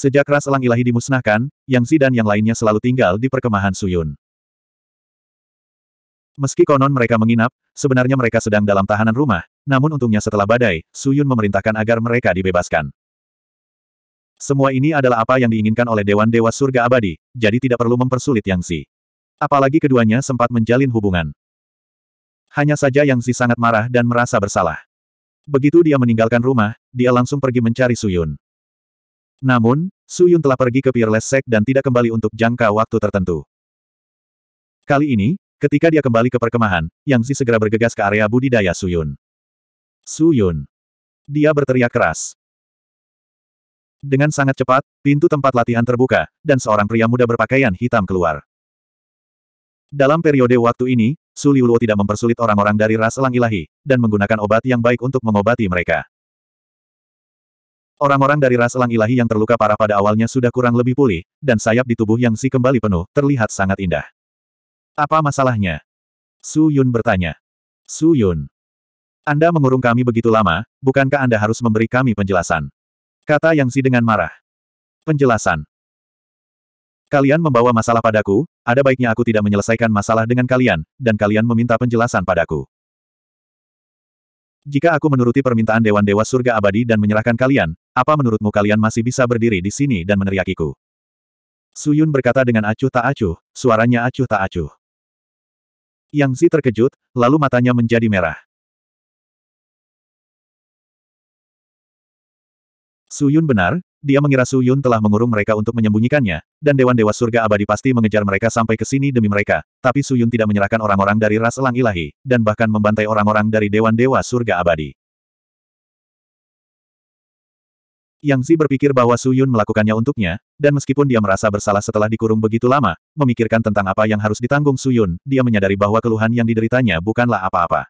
Sejak ras elang ilahi dimusnahkan, Yang Zi dan yang lainnya selalu tinggal di perkemahan Suyun. Meski konon mereka menginap, sebenarnya mereka sedang dalam tahanan rumah, namun untungnya setelah badai, Suyun memerintahkan agar mereka dibebaskan. Semua ini adalah apa yang diinginkan oleh Dewan Dewa Surga Abadi, jadi tidak perlu mempersulit Yang Zi. Apalagi keduanya sempat menjalin hubungan. Hanya saja Yang Zi sangat marah dan merasa bersalah. Begitu dia meninggalkan rumah, dia langsung pergi mencari Suyun. Namun, Su Yun telah pergi ke Peerless Sek dan tidak kembali untuk jangka waktu tertentu. Kali ini, ketika dia kembali ke perkemahan, Yang Zi segera bergegas ke area budidaya Su Yun. Su Yun. Dia berteriak keras. Dengan sangat cepat, pintu tempat latihan terbuka, dan seorang pria muda berpakaian hitam keluar. Dalam periode waktu ini, Su Liuluo tidak mempersulit orang-orang dari ras elang ilahi, dan menggunakan obat yang baik untuk mengobati mereka. Orang-orang dari ras elang ilahi yang terluka parah pada awalnya sudah kurang lebih pulih, dan sayap di tubuh Yang Si kembali penuh, terlihat sangat indah. Apa masalahnya? Su Yun bertanya. Su Yun. Anda mengurung kami begitu lama, bukankah Anda harus memberi kami penjelasan? Kata Yang Si dengan marah. Penjelasan. Kalian membawa masalah padaku, ada baiknya aku tidak menyelesaikan masalah dengan kalian, dan kalian meminta penjelasan padaku. Jika aku menuruti permintaan Dewan Dewa Surga Abadi dan menyerahkan kalian, apa menurutmu kalian masih bisa berdiri di sini dan meneriakiku? Suyun berkata dengan acuh tak acuh, suaranya acuh tak acuh. Yang Zi terkejut, lalu matanya menjadi merah. Suyun benar, dia mengira Suyun telah mengurung mereka untuk menyembunyikannya, dan Dewan-Dewa Surga Abadi pasti mengejar mereka sampai ke sini demi mereka, tapi Suyun tidak menyerahkan orang-orang dari ras elang ilahi, dan bahkan membantai orang-orang dari Dewan-Dewa Surga Abadi. Yang Zi berpikir bahwa Su Yun melakukannya untuknya, dan meskipun dia merasa bersalah setelah dikurung begitu lama, memikirkan tentang apa yang harus ditanggung Su Yun, dia menyadari bahwa keluhan yang dideritanya bukanlah apa-apa.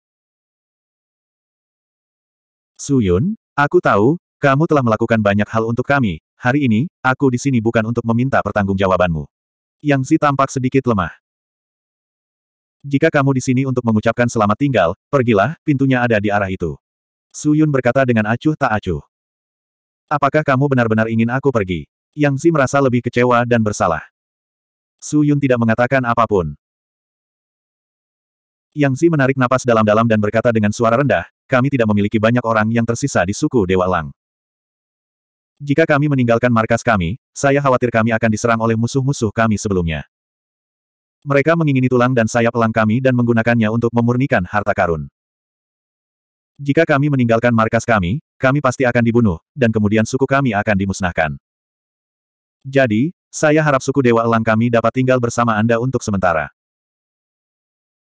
Su Yun, aku tahu, kamu telah melakukan banyak hal untuk kami, hari ini, aku di sini bukan untuk meminta pertanggungjawabanmu. Yang Zi tampak sedikit lemah. Jika kamu di sini untuk mengucapkan selamat tinggal, pergilah, pintunya ada di arah itu. Su Yun berkata dengan acuh tak acuh. Apakah kamu benar-benar ingin aku pergi? Yang Zi merasa lebih kecewa dan bersalah. Su Yun tidak mengatakan apapun. Yang Zi menarik napas dalam-dalam dan berkata dengan suara rendah, kami tidak memiliki banyak orang yang tersisa di suku Dewa Lang. Jika kami meninggalkan markas kami, saya khawatir kami akan diserang oleh musuh-musuh kami sebelumnya. Mereka mengingini tulang dan sayap elang kami dan menggunakannya untuk memurnikan harta karun. Jika kami meninggalkan markas kami, kami pasti akan dibunuh, dan kemudian suku kami akan dimusnahkan. Jadi, saya harap suku Dewa Elang kami dapat tinggal bersama Anda untuk sementara.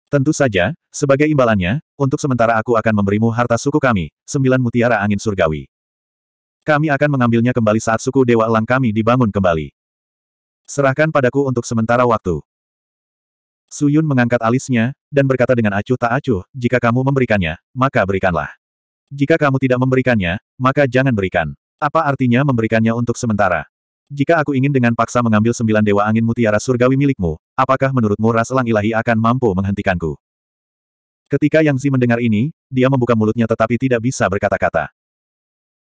Tentu saja, sebagai imbalannya, untuk sementara aku akan memberimu harta suku kami, sembilan mutiara angin surgawi. Kami akan mengambilnya kembali saat suku Dewa Elang kami dibangun kembali. Serahkan padaku untuk sementara waktu. Suyun mengangkat alisnya, dan berkata dengan acuh tak acuh, jika kamu memberikannya, maka berikanlah. Jika kamu tidak memberikannya, maka jangan berikan. Apa artinya memberikannya untuk sementara? Jika aku ingin dengan paksa mengambil sembilan dewa angin mutiara surgawi milikmu, apakah menurutmu ras elang ilahi akan mampu menghentikanku? Ketika Yang Zi mendengar ini, dia membuka mulutnya tetapi tidak bisa berkata-kata.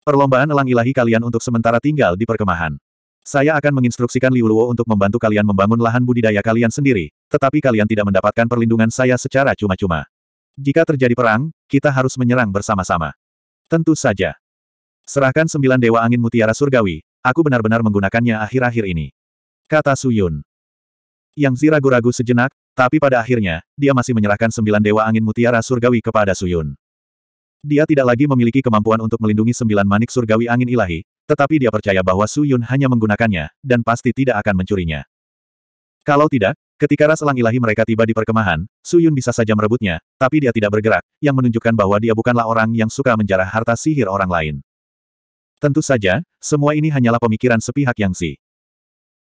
Perlombaan elang ilahi kalian untuk sementara tinggal di perkemahan. Saya akan menginstruksikan Liu Luo untuk membantu kalian membangun lahan budidaya kalian sendiri, tetapi kalian tidak mendapatkan perlindungan saya secara cuma-cuma. Jika terjadi perang, kita harus menyerang bersama-sama. Tentu saja. Serahkan sembilan dewa angin mutiara surgawi, aku benar-benar menggunakannya akhir-akhir ini. Kata Suyun. Yang ragu ragu sejenak, tapi pada akhirnya, dia masih menyerahkan sembilan dewa angin mutiara surgawi kepada Suyun. Dia tidak lagi memiliki kemampuan untuk melindungi sembilan manik surgawi angin ilahi, tetapi dia percaya bahwa Suyun hanya menggunakannya, dan pasti tidak akan mencurinya. Kalau tidak, Ketika ras elang ilahi mereka tiba di perkemahan, Su Yun bisa saja merebutnya, tapi dia tidak bergerak, yang menunjukkan bahwa dia bukanlah orang yang suka menjarah harta sihir orang lain. Tentu saja, semua ini hanyalah pemikiran sepihak Yang Si.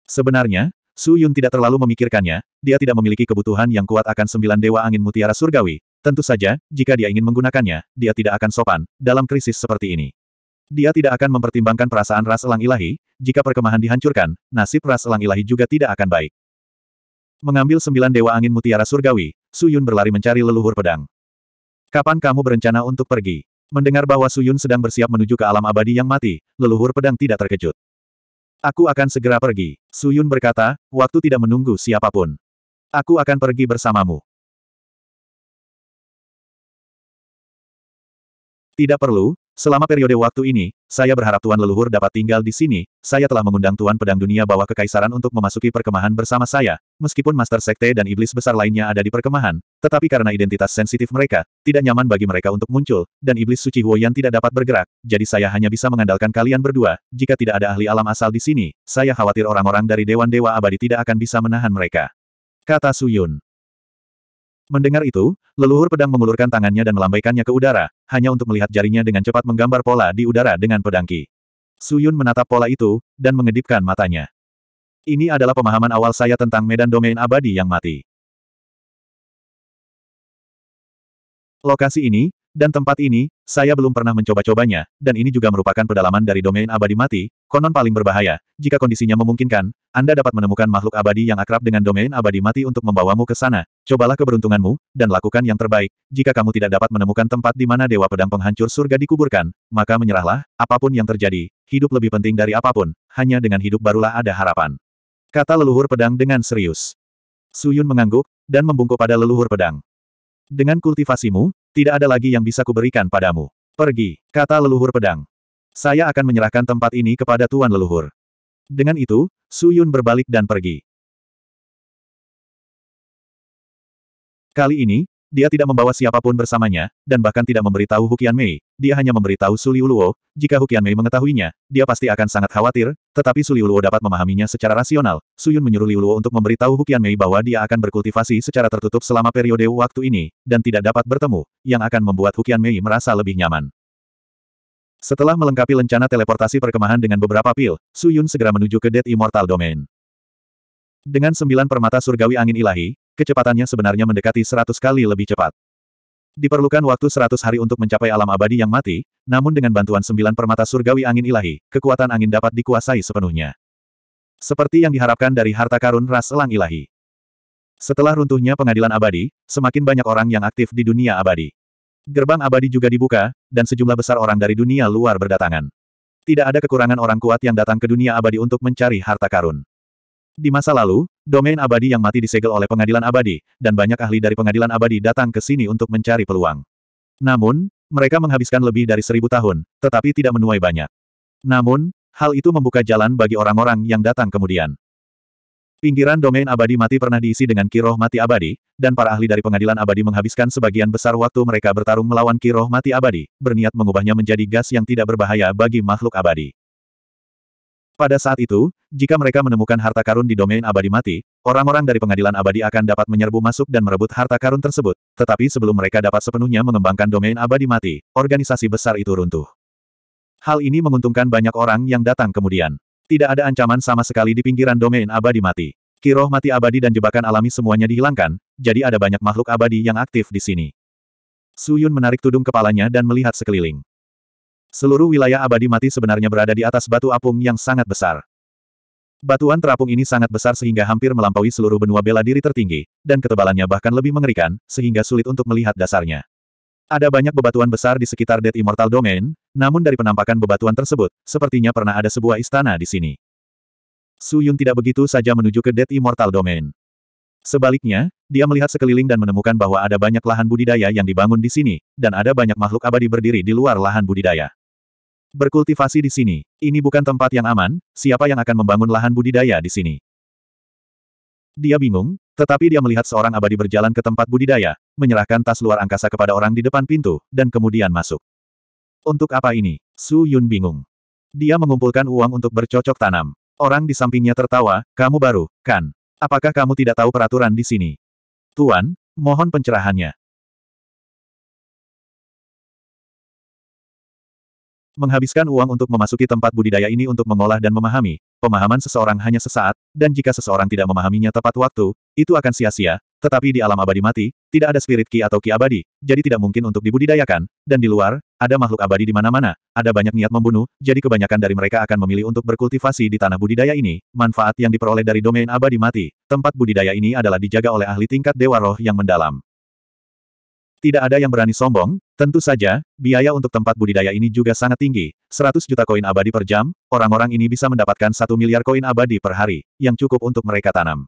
Sebenarnya, Su Yun tidak terlalu memikirkannya, dia tidak memiliki kebutuhan yang kuat akan sembilan dewa angin mutiara surgawi. Tentu saja, jika dia ingin menggunakannya, dia tidak akan sopan, dalam krisis seperti ini. Dia tidak akan mempertimbangkan perasaan ras elang ilahi, jika perkemahan dihancurkan, nasib ras elang ilahi juga tidak akan baik. Mengambil sembilan dewa angin mutiara surgawi, Suyun berlari mencari leluhur pedang. Kapan kamu berencana untuk pergi? Mendengar bahwa Suyun sedang bersiap menuju ke alam abadi yang mati, leluhur pedang tidak terkejut. Aku akan segera pergi, Suyun berkata, waktu tidak menunggu siapapun. Aku akan pergi bersamamu. Tidak perlu, Selama periode waktu ini, saya berharap Tuan Leluhur dapat tinggal di sini, saya telah mengundang Tuan Pedang Dunia bawah kekaisaran untuk memasuki perkemahan bersama saya, meskipun Master Sekte dan Iblis Besar lainnya ada di perkemahan, tetapi karena identitas sensitif mereka, tidak nyaman bagi mereka untuk muncul, dan Iblis Suci Huoyan tidak dapat bergerak, jadi saya hanya bisa mengandalkan kalian berdua, jika tidak ada ahli alam asal di sini, saya khawatir orang-orang dari Dewan Dewa Abadi tidak akan bisa menahan mereka. Kata Suyun. Mendengar itu, leluhur pedang mengulurkan tangannya dan melambaikannya ke udara, hanya untuk melihat jarinya dengan cepat menggambar pola di udara dengan pedangki. Ki. Suyun menatap pola itu, dan mengedipkan matanya. Ini adalah pemahaman awal saya tentang medan domain abadi yang mati. Lokasi ini, dan tempat ini, saya belum pernah mencoba-cobanya, dan ini juga merupakan pedalaman dari domain abadi mati, konon paling berbahaya. Jika kondisinya memungkinkan, Anda dapat menemukan makhluk abadi yang akrab dengan domain abadi mati untuk membawamu ke sana. Cobalah keberuntunganmu, dan lakukan yang terbaik. Jika kamu tidak dapat menemukan tempat di mana Dewa Pedang Penghancur Surga dikuburkan, maka menyerahlah, apapun yang terjadi. Hidup lebih penting dari apapun, hanya dengan hidup barulah ada harapan. Kata leluhur pedang dengan serius. Suyun mengangguk, dan membungkuk pada leluhur pedang. Dengan kultivasimu, tidak ada lagi yang bisa kuberikan padamu. Pergi, kata leluhur pedang. Saya akan menyerahkan tempat ini kepada Tuan Leluhur. Dengan itu, Su Yun berbalik dan pergi. Kali ini, dia tidak membawa siapapun bersamanya, dan bahkan tidak memberitahu Hukian Mei, dia hanya memberitahu Suliuluo, jika Hukian Mei mengetahuinya, dia pasti akan sangat khawatir, tetapi Suliuluo dapat memahaminya secara rasional. Suyun menyuruh Liu untuk memberitahu Hukian Mei bahwa dia akan berkultivasi secara tertutup selama periode waktu ini, dan tidak dapat bertemu, yang akan membuat Hukian Mei merasa lebih nyaman. Setelah melengkapi lencana teleportasi perkemahan dengan beberapa pil, Suyun segera menuju ke Dead Immortal Domain. Dengan sembilan permata surgawi angin ilahi, kecepatannya sebenarnya mendekati seratus kali lebih cepat. Diperlukan waktu seratus hari untuk mencapai alam abadi yang mati, namun dengan bantuan sembilan permata surgawi angin ilahi, kekuatan angin dapat dikuasai sepenuhnya. Seperti yang diharapkan dari harta karun ras elang ilahi. Setelah runtuhnya pengadilan abadi, semakin banyak orang yang aktif di dunia abadi. Gerbang abadi juga dibuka, dan sejumlah besar orang dari dunia luar berdatangan. Tidak ada kekurangan orang kuat yang datang ke dunia abadi untuk mencari harta karun. Di masa lalu, Domain abadi yang mati disegel oleh pengadilan abadi, dan banyak ahli dari pengadilan abadi datang ke sini untuk mencari peluang. Namun, mereka menghabiskan lebih dari seribu tahun, tetapi tidak menuai banyak. Namun, hal itu membuka jalan bagi orang-orang yang datang kemudian. Pinggiran domain abadi mati pernah diisi dengan kiroh mati abadi, dan para ahli dari pengadilan abadi menghabiskan sebagian besar waktu mereka bertarung melawan kiroh mati abadi, berniat mengubahnya menjadi gas yang tidak berbahaya bagi makhluk abadi. Pada saat itu, jika mereka menemukan harta karun di domain abadi mati, orang-orang dari pengadilan abadi akan dapat menyerbu masuk dan merebut harta karun tersebut, tetapi sebelum mereka dapat sepenuhnya mengembangkan domain abadi mati, organisasi besar itu runtuh. Hal ini menguntungkan banyak orang yang datang kemudian. Tidak ada ancaman sama sekali di pinggiran domain abadi mati. Kiroh mati abadi dan jebakan alami semuanya dihilangkan, jadi ada banyak makhluk abadi yang aktif di sini. Suyun menarik tudung kepalanya dan melihat sekeliling. Seluruh wilayah abadi mati sebenarnya berada di atas batu apung yang sangat besar. Batuan terapung ini sangat besar sehingga hampir melampaui seluruh benua bela diri tertinggi, dan ketebalannya bahkan lebih mengerikan, sehingga sulit untuk melihat dasarnya. Ada banyak bebatuan besar di sekitar Dead Immortal Domain, namun dari penampakan bebatuan tersebut, sepertinya pernah ada sebuah istana di sini. Su Yun tidak begitu saja menuju ke Dead Immortal Domain. Sebaliknya, dia melihat sekeliling dan menemukan bahwa ada banyak lahan budidaya yang dibangun di sini, dan ada banyak makhluk abadi berdiri di luar lahan budidaya. Berkultivasi di sini, ini bukan tempat yang aman, siapa yang akan membangun lahan budidaya di sini? Dia bingung, tetapi dia melihat seorang abadi berjalan ke tempat budidaya, menyerahkan tas luar angkasa kepada orang di depan pintu, dan kemudian masuk. Untuk apa ini? Su Yun bingung. Dia mengumpulkan uang untuk bercocok tanam. Orang di sampingnya tertawa, kamu baru, kan? Apakah kamu tidak tahu peraturan di sini? Tuan, mohon pencerahannya. Menghabiskan uang untuk memasuki tempat budidaya ini untuk mengolah dan memahami, pemahaman seseorang hanya sesaat, dan jika seseorang tidak memahaminya tepat waktu, itu akan sia-sia, tetapi di alam abadi mati, tidak ada spirit ki atau ki abadi, jadi tidak mungkin untuk dibudidayakan, dan di luar, ada makhluk abadi di mana-mana, ada banyak niat membunuh, jadi kebanyakan dari mereka akan memilih untuk berkultivasi di tanah budidaya ini, manfaat yang diperoleh dari domain abadi mati, tempat budidaya ini adalah dijaga oleh ahli tingkat dewa roh yang mendalam. Tidak ada yang berani sombong, tentu saja, biaya untuk tempat budidaya ini juga sangat tinggi, 100 juta koin abadi per jam, orang-orang ini bisa mendapatkan 1 miliar koin abadi per hari, yang cukup untuk mereka tanam.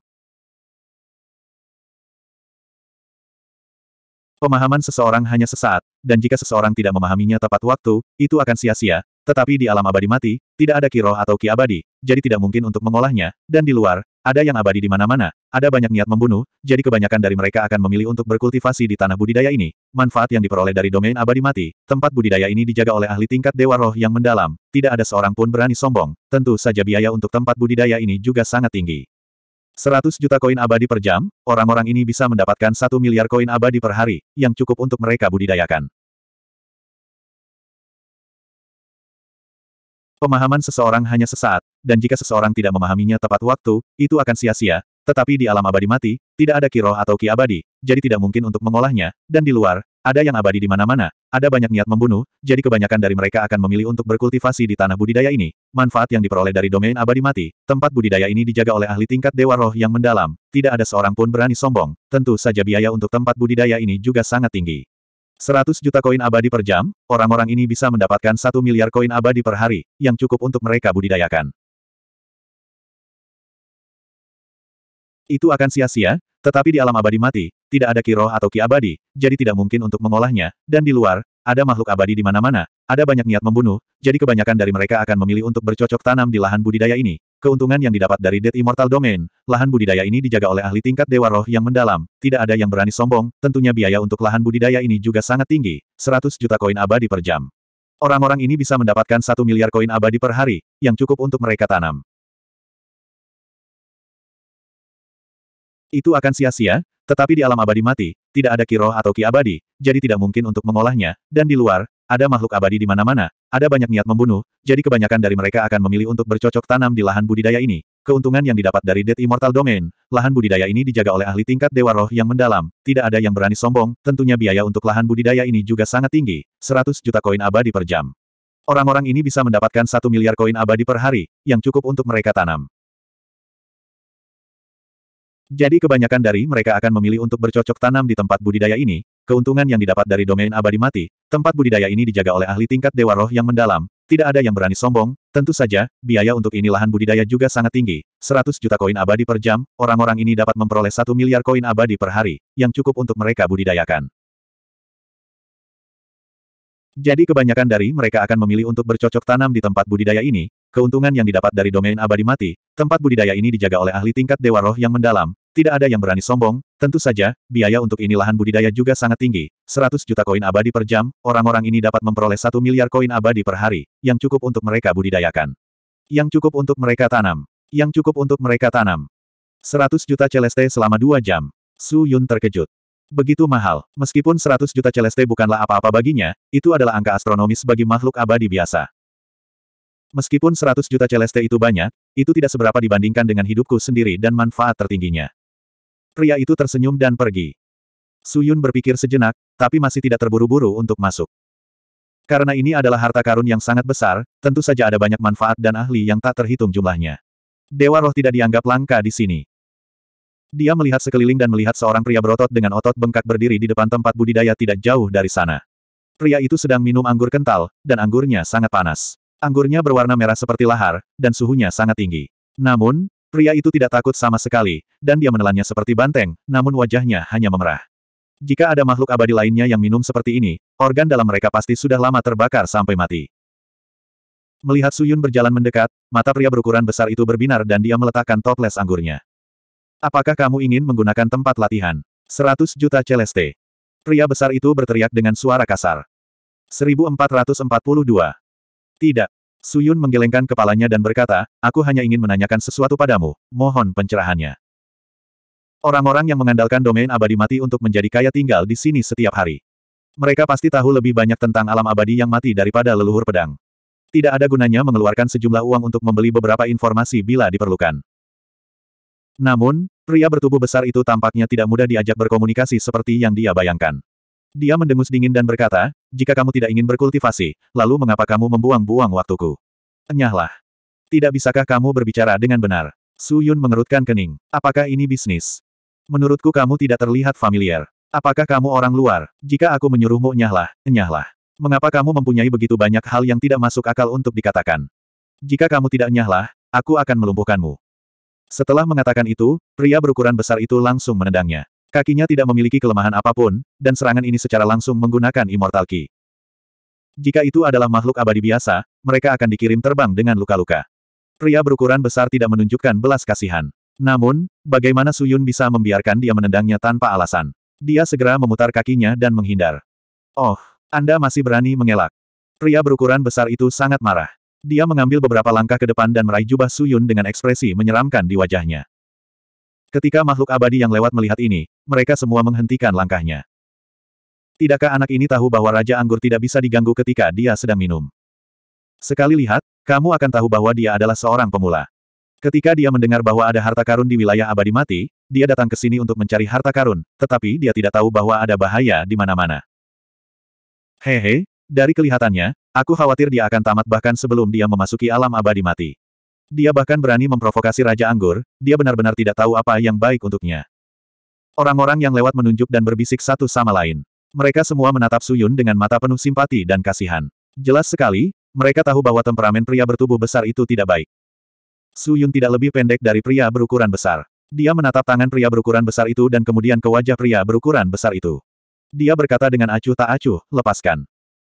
Pemahaman seseorang hanya sesaat, dan jika seseorang tidak memahaminya tepat waktu, itu akan sia-sia, tetapi di alam abadi mati, tidak ada kiroh atau ki abadi, jadi tidak mungkin untuk mengolahnya, dan di luar, ada yang abadi di mana-mana, ada banyak niat membunuh, jadi kebanyakan dari mereka akan memilih untuk berkultivasi di tanah budidaya ini. Manfaat yang diperoleh dari domain abadi mati, tempat budidaya ini dijaga oleh ahli tingkat dewa roh yang mendalam, tidak ada seorang pun berani sombong, tentu saja biaya untuk tempat budidaya ini juga sangat tinggi. 100 juta koin abadi per jam, orang-orang ini bisa mendapatkan 1 miliar koin abadi per hari, yang cukup untuk mereka budidayakan. Pemahaman seseorang hanya sesaat, dan jika seseorang tidak memahaminya tepat waktu, itu akan sia-sia, tetapi di alam abadi mati, tidak ada kiroh atau ki abadi, jadi tidak mungkin untuk mengolahnya, dan di luar, ada yang abadi di mana-mana, ada banyak niat membunuh, jadi kebanyakan dari mereka akan memilih untuk berkultivasi di tanah budidaya ini. Manfaat yang diperoleh dari domain abadi mati, tempat budidaya ini dijaga oleh ahli tingkat dewa roh yang mendalam, tidak ada seorang pun berani sombong, tentu saja biaya untuk tempat budidaya ini juga sangat tinggi. 100 juta koin abadi per jam, orang-orang ini bisa mendapatkan satu miliar koin abadi per hari, yang cukup untuk mereka budidayakan. Itu akan sia-sia, tetapi di alam abadi mati, tidak ada kiroh atau ki abadi, jadi tidak mungkin untuk mengolahnya, dan di luar, ada makhluk abadi di mana-mana, ada banyak niat membunuh, jadi kebanyakan dari mereka akan memilih untuk bercocok tanam di lahan budidaya ini. Keuntungan yang didapat dari Dead Immortal Domain, lahan budidaya ini dijaga oleh ahli tingkat Dewa Roh yang mendalam, tidak ada yang berani sombong, tentunya biaya untuk lahan budidaya ini juga sangat tinggi, 100 juta koin abadi per jam. Orang-orang ini bisa mendapatkan satu miliar koin abadi per hari, yang cukup untuk mereka tanam. Itu akan sia-sia, tetapi di alam abadi mati, tidak ada kiroh atau ki abadi, jadi tidak mungkin untuk mengolahnya, dan di luar, ada makhluk abadi di mana-mana, ada banyak niat membunuh, jadi kebanyakan dari mereka akan memilih untuk bercocok tanam di lahan budidaya ini. Keuntungan yang didapat dari Dead Immortal Domain, lahan budidaya ini dijaga oleh ahli tingkat Dewa Roh yang mendalam, tidak ada yang berani sombong, tentunya biaya untuk lahan budidaya ini juga sangat tinggi, 100 juta koin abadi per jam. Orang-orang ini bisa mendapatkan satu miliar koin abadi per hari, yang cukup untuk mereka tanam. Jadi kebanyakan dari mereka akan memilih untuk bercocok tanam di tempat budidaya ini, keuntungan yang didapat dari domain abadi mati, tempat budidaya ini dijaga oleh ahli tingkat dewa roh yang mendalam, tidak ada yang berani sombong, tentu saja, biaya untuk ini lahan budidaya juga sangat tinggi, 100 juta koin abadi per jam, orang-orang ini dapat memperoleh 1 miliar koin abadi per hari, yang cukup untuk mereka budidayakan. Jadi kebanyakan dari mereka akan memilih untuk bercocok tanam di tempat budidaya ini, keuntungan yang didapat dari domain abadi mati, tempat budidaya ini dijaga oleh ahli tingkat dewa roh yang mendalam, tidak ada yang berani sombong, tentu saja, biaya untuk ini lahan budidaya juga sangat tinggi, 100 juta koin abadi per jam, orang-orang ini dapat memperoleh 1 miliar koin abadi per hari, yang cukup untuk mereka budidayakan. Yang cukup untuk mereka tanam. Yang cukup untuk mereka tanam. 100 juta celeste selama 2 jam. Su Yun terkejut. Begitu mahal, meskipun 100 juta celeste bukanlah apa-apa baginya, itu adalah angka astronomis bagi makhluk abadi biasa. Meskipun 100 juta celeste itu banyak, itu tidak seberapa dibandingkan dengan hidupku sendiri dan manfaat tertingginya. Pria itu tersenyum dan pergi. Suyun berpikir sejenak, tapi masih tidak terburu-buru untuk masuk. Karena ini adalah harta karun yang sangat besar, tentu saja ada banyak manfaat dan ahli yang tak terhitung jumlahnya. Dewa roh tidak dianggap langka di sini. Dia melihat sekeliling dan melihat seorang pria berotot dengan otot bengkak berdiri di depan tempat budidaya tidak jauh dari sana. Pria itu sedang minum anggur kental, dan anggurnya sangat panas. Anggurnya berwarna merah seperti lahar, dan suhunya sangat tinggi. Namun, Pria itu tidak takut sama sekali, dan dia menelannya seperti banteng, namun wajahnya hanya memerah. Jika ada makhluk abadi lainnya yang minum seperti ini, organ dalam mereka pasti sudah lama terbakar sampai mati. Melihat Suyun berjalan mendekat, mata pria berukuran besar itu berbinar dan dia meletakkan toples anggurnya. Apakah kamu ingin menggunakan tempat latihan? Seratus juta celeste. Pria besar itu berteriak dengan suara kasar. 1442. Tidak. Suyun menggelengkan kepalanya dan berkata, aku hanya ingin menanyakan sesuatu padamu, mohon pencerahannya. Orang-orang yang mengandalkan domain abadi mati untuk menjadi kaya tinggal di sini setiap hari. Mereka pasti tahu lebih banyak tentang alam abadi yang mati daripada leluhur pedang. Tidak ada gunanya mengeluarkan sejumlah uang untuk membeli beberapa informasi bila diperlukan. Namun, pria bertubuh besar itu tampaknya tidak mudah diajak berkomunikasi seperti yang dia bayangkan. Dia mendengus dingin dan berkata, jika kamu tidak ingin berkultivasi, lalu mengapa kamu membuang-buang waktuku? Enyahlah. Tidak bisakah kamu berbicara dengan benar? Su Yun mengerutkan kening. Apakah ini bisnis? Menurutku kamu tidak terlihat familiar. Apakah kamu orang luar? Jika aku menyuruhmu enyahlah, enyahlah. Mengapa kamu mempunyai begitu banyak hal yang tidak masuk akal untuk dikatakan? Jika kamu tidak enyahlah, aku akan melumpuhkanmu. Setelah mengatakan itu, pria berukuran besar itu langsung menendangnya. Kakinya tidak memiliki kelemahan apapun, dan serangan ini secara langsung menggunakan Immortal Ki. Jika itu adalah makhluk abadi biasa, mereka akan dikirim terbang dengan luka-luka. Pria berukuran besar tidak menunjukkan belas kasihan. Namun, bagaimana Suyun bisa membiarkan dia menendangnya tanpa alasan? Dia segera memutar kakinya dan menghindar. Oh, Anda masih berani mengelak. Pria berukuran besar itu sangat marah. Dia mengambil beberapa langkah ke depan dan meraih jubah Suyun dengan ekspresi menyeramkan di wajahnya. Ketika makhluk abadi yang lewat melihat ini, mereka semua menghentikan langkahnya. Tidakkah anak ini tahu bahwa Raja Anggur tidak bisa diganggu ketika dia sedang minum? Sekali lihat, kamu akan tahu bahwa dia adalah seorang pemula. Ketika dia mendengar bahwa ada harta karun di wilayah abadi mati, dia datang ke sini untuk mencari harta karun, tetapi dia tidak tahu bahwa ada bahaya di mana-mana. Hehe, dari kelihatannya, aku khawatir dia akan tamat bahkan sebelum dia memasuki alam abadi mati. Dia bahkan berani memprovokasi Raja Anggur, dia benar-benar tidak tahu apa yang baik untuknya. Orang-orang yang lewat menunjuk dan berbisik satu sama lain. Mereka semua menatap Suyun dengan mata penuh simpati dan kasihan. Jelas sekali, mereka tahu bahwa temperamen pria bertubuh besar itu tidak baik. Suyun tidak lebih pendek dari pria berukuran besar. Dia menatap tangan pria berukuran besar itu dan kemudian ke wajah pria berukuran besar itu. Dia berkata dengan acuh tak acuh, lepaskan.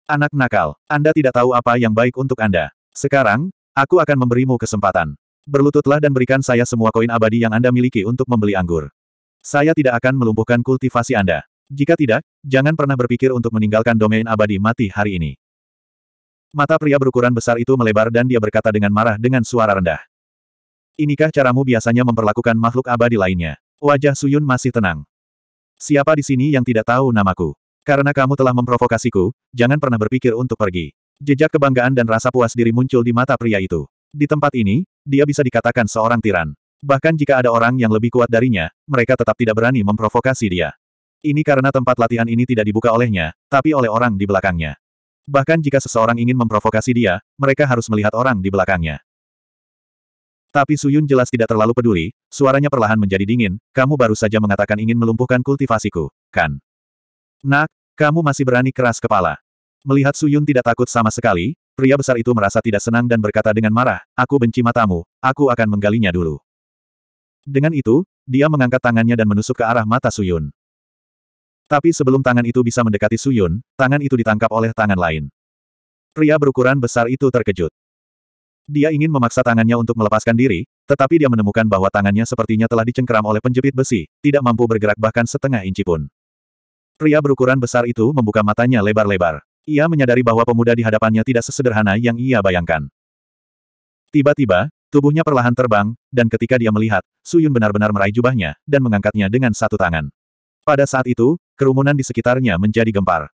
Anak nakal, Anda tidak tahu apa yang baik untuk Anda. Sekarang, Aku akan memberimu kesempatan. Berlututlah dan berikan saya semua koin abadi yang Anda miliki untuk membeli anggur. Saya tidak akan melumpuhkan kultivasi Anda. Jika tidak, jangan pernah berpikir untuk meninggalkan domain abadi mati hari ini. Mata pria berukuran besar itu melebar dan dia berkata dengan marah dengan suara rendah. Inikah caramu biasanya memperlakukan makhluk abadi lainnya? Wajah Suyun masih tenang. Siapa di sini yang tidak tahu namaku? Karena kamu telah memprovokasiku, jangan pernah berpikir untuk pergi. Jejak kebanggaan dan rasa puas diri muncul di mata pria itu. Di tempat ini, dia bisa dikatakan seorang tiran. Bahkan jika ada orang yang lebih kuat darinya, mereka tetap tidak berani memprovokasi dia. Ini karena tempat latihan ini tidak dibuka olehnya, tapi oleh orang di belakangnya. Bahkan jika seseorang ingin memprovokasi dia, mereka harus melihat orang di belakangnya. Tapi Suyun jelas tidak terlalu peduli, suaranya perlahan menjadi dingin, kamu baru saja mengatakan ingin melumpuhkan kultivasiku, kan? Nak, kamu masih berani keras kepala. Melihat Suyun tidak takut sama sekali, pria besar itu merasa tidak senang dan berkata dengan marah, aku benci matamu, aku akan menggalinya dulu. Dengan itu, dia mengangkat tangannya dan menusuk ke arah mata Suyun. Tapi sebelum tangan itu bisa mendekati Suyun, tangan itu ditangkap oleh tangan lain. Pria berukuran besar itu terkejut. Dia ingin memaksa tangannya untuk melepaskan diri, tetapi dia menemukan bahwa tangannya sepertinya telah dicengkeram oleh penjepit besi, tidak mampu bergerak bahkan setengah inci pun. Pria berukuran besar itu membuka matanya lebar-lebar. Ia menyadari bahwa pemuda di hadapannya tidak sesederhana yang ia bayangkan. Tiba-tiba, tubuhnya perlahan terbang, dan ketika dia melihat, Suyun benar-benar meraih jubahnya, dan mengangkatnya dengan satu tangan. Pada saat itu, kerumunan di sekitarnya menjadi gempar.